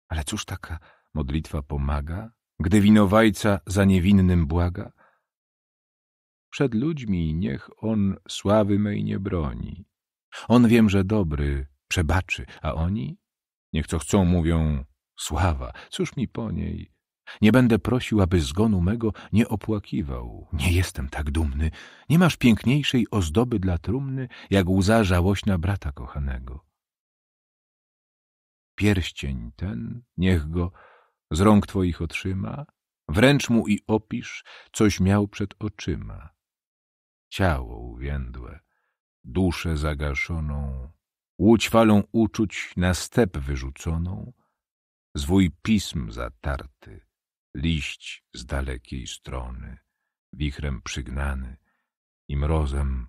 S1: Ale cóż taka modlitwa pomaga, gdy winowajca za niewinnym błaga? Przed ludźmi niech on sławy mej nie broni. On wiem, że dobry, przebaczy, a oni? Niech co chcą mówią, sława, cóż mi po niej? Nie będę prosił, aby zgonu mego nie opłakiwał. Nie jestem tak dumny. Nie masz piękniejszej ozdoby dla trumny, jak łza żałośna brata kochanego. Pierścień ten, niech go z rąk twoich otrzyma, wręcz mu i opisz, coś miał przed oczyma ciało uwiędłe, duszę zagaszoną, łódź falą uczuć na step wyrzuconą, zwój pism zatarty, liść z dalekiej strony, wichrem
S2: przygnany i mrozem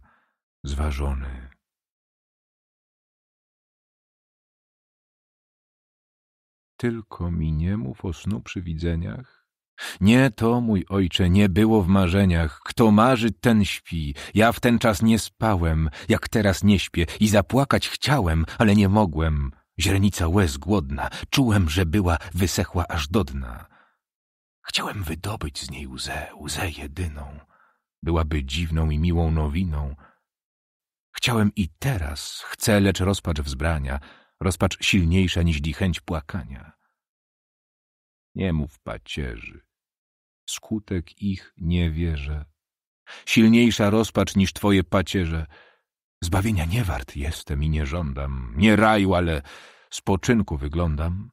S2: zważony. Tylko mi nie mów o snu przy widzeniach, nie to, mój ojcze, nie było w marzeniach. Kto
S1: marzy, ten śpi. Ja w ten czas nie spałem, jak teraz nie śpię. I zapłakać chciałem, ale nie mogłem. Źrenica łez głodna. Czułem, że była wysechła aż do dna. Chciałem wydobyć z niej łzę, łzę jedyną. Byłaby dziwną i miłą nowiną. Chciałem i teraz, chcę, lecz rozpacz wzbrania, rozpacz silniejsza niż chęć płakania. Nie mów pacierzy. Skutek ich nie wierzę. Silniejsza rozpacz niż twoje pacierze. Zbawienia nie wart jestem i nie żądam. Nie raju, ale spoczynku wyglądam.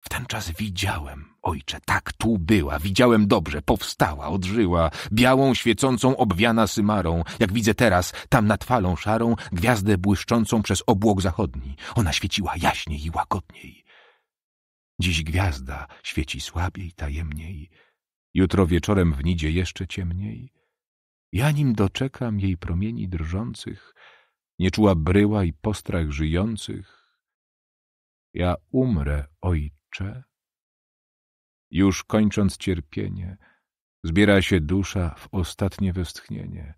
S1: W ten czas widziałem, ojcze, tak tu była, widziałem dobrze, powstała, odżyła, białą, świecącą, obwiana symarą, jak widzę teraz, tam nad falą szarą, gwiazdę błyszczącą przez obłok zachodni. Ona świeciła jaśniej i łagodniej. Dziś gwiazda świeci słabiej, tajemniej. Jutro wieczorem w nidzie jeszcze ciemniej. Ja nim doczekam jej promieni drżących, nie czuła bryła i postrach żyjących. Ja umrę, ojcze. Już kończąc cierpienie, zbiera się dusza w ostatnie westchnienie.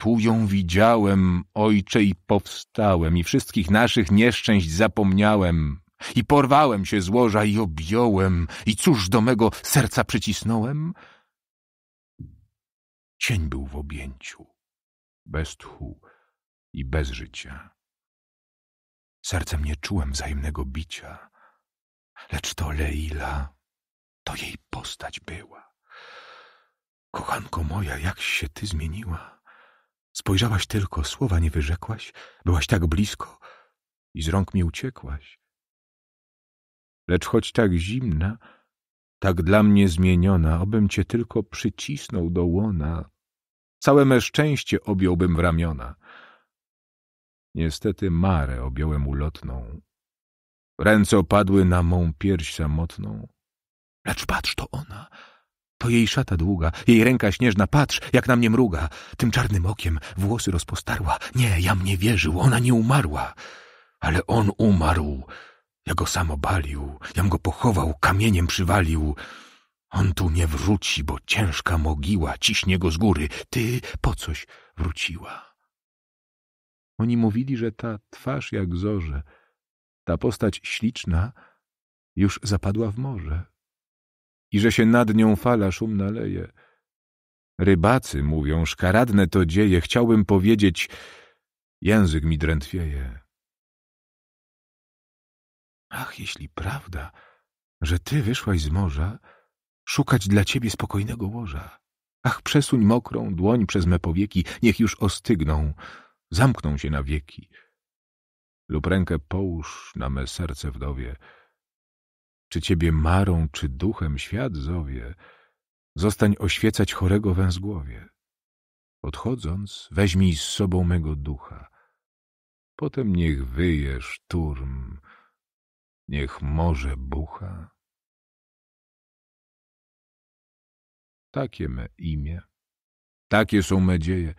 S1: Tu ją widziałem, ojcze, i powstałem, i wszystkich naszych nieszczęść zapomniałem, i porwałem się z łoża i objąłem, i cóż do mego serca przycisnąłem?
S2: Cień był w objęciu, bez tchu i bez życia. Sercem nie czułem wzajemnego bicia,
S1: lecz to Leila, to jej postać była. Kochanko moja, jak się ty zmieniła. Spojrzałaś tylko, słowa nie wyrzekłaś, byłaś tak blisko i z rąk mi uciekłaś lecz choć tak zimna, tak dla mnie zmieniona, obym cię tylko przycisnął do łona, całe me szczęście objąłbym w ramiona. Niestety marę objąłem ulotną, ręce opadły na mą pierś samotną. Lecz patrz, to ona, to jej szata długa, jej ręka śnieżna, patrz, jak na mnie mruga. Tym czarnym okiem włosy rozpostarła. Nie, ja mnie wierzył, ona nie umarła. Ale on umarł ja go sam obalił, jam go pochował, kamieniem przywalił. On tu nie wróci, bo ciężka mogiła ciśnie go z góry. Ty po coś wróciła. Oni mówili, że ta twarz jak zorze, ta postać śliczna już zapadła w morze i że się nad nią fala szum naleje. Rybacy mówią, szkaradne to dzieje, chciałbym powiedzieć,
S2: język mi drętwieje. Ach, jeśli prawda, że ty wyszłaś z morza, szukać dla ciebie spokojnego
S1: łoża. Ach, przesuń mokrą dłoń przez me powieki, niech już ostygną, zamkną się na wieki. Lub rękę połóż na me serce wdowie. Czy ciebie marą, czy duchem świat zowie, zostań oświecać chorego węzgłowie. Odchodząc, weźmij z sobą mego ducha.
S2: Potem niech wyjesz turm, Niech morze bucha. Takie me imię, takie są me dzieje.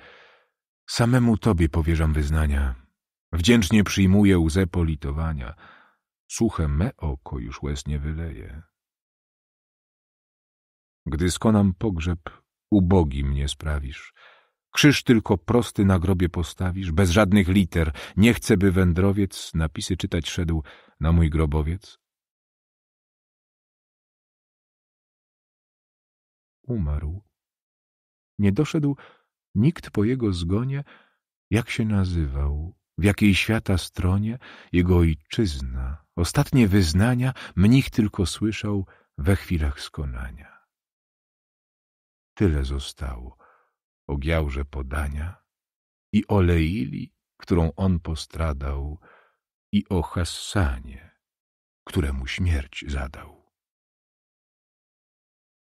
S2: Samemu Tobie powierzam
S1: wyznania. Wdzięcznie przyjmuję łzę politowania. Suche me oko już łez nie wyleje. Gdy skonam pogrzeb, ubogi mnie sprawisz. Krzyż tylko prosty na grobie postawisz, bez
S2: żadnych liter. Nie chcę, by wędrowiec napisy czytać szedł na mój grobowiec. Umarł. Nie doszedł nikt po jego zgonie, jak się
S1: nazywał, w jakiej świata stronie jego ojczyzna. Ostatnie wyznania mnich tylko słyszał we chwilach skonania. Tyle zostało o giałże podania i o Leili,
S2: którą on postradał i o Hassanie, któremu śmierć zadał.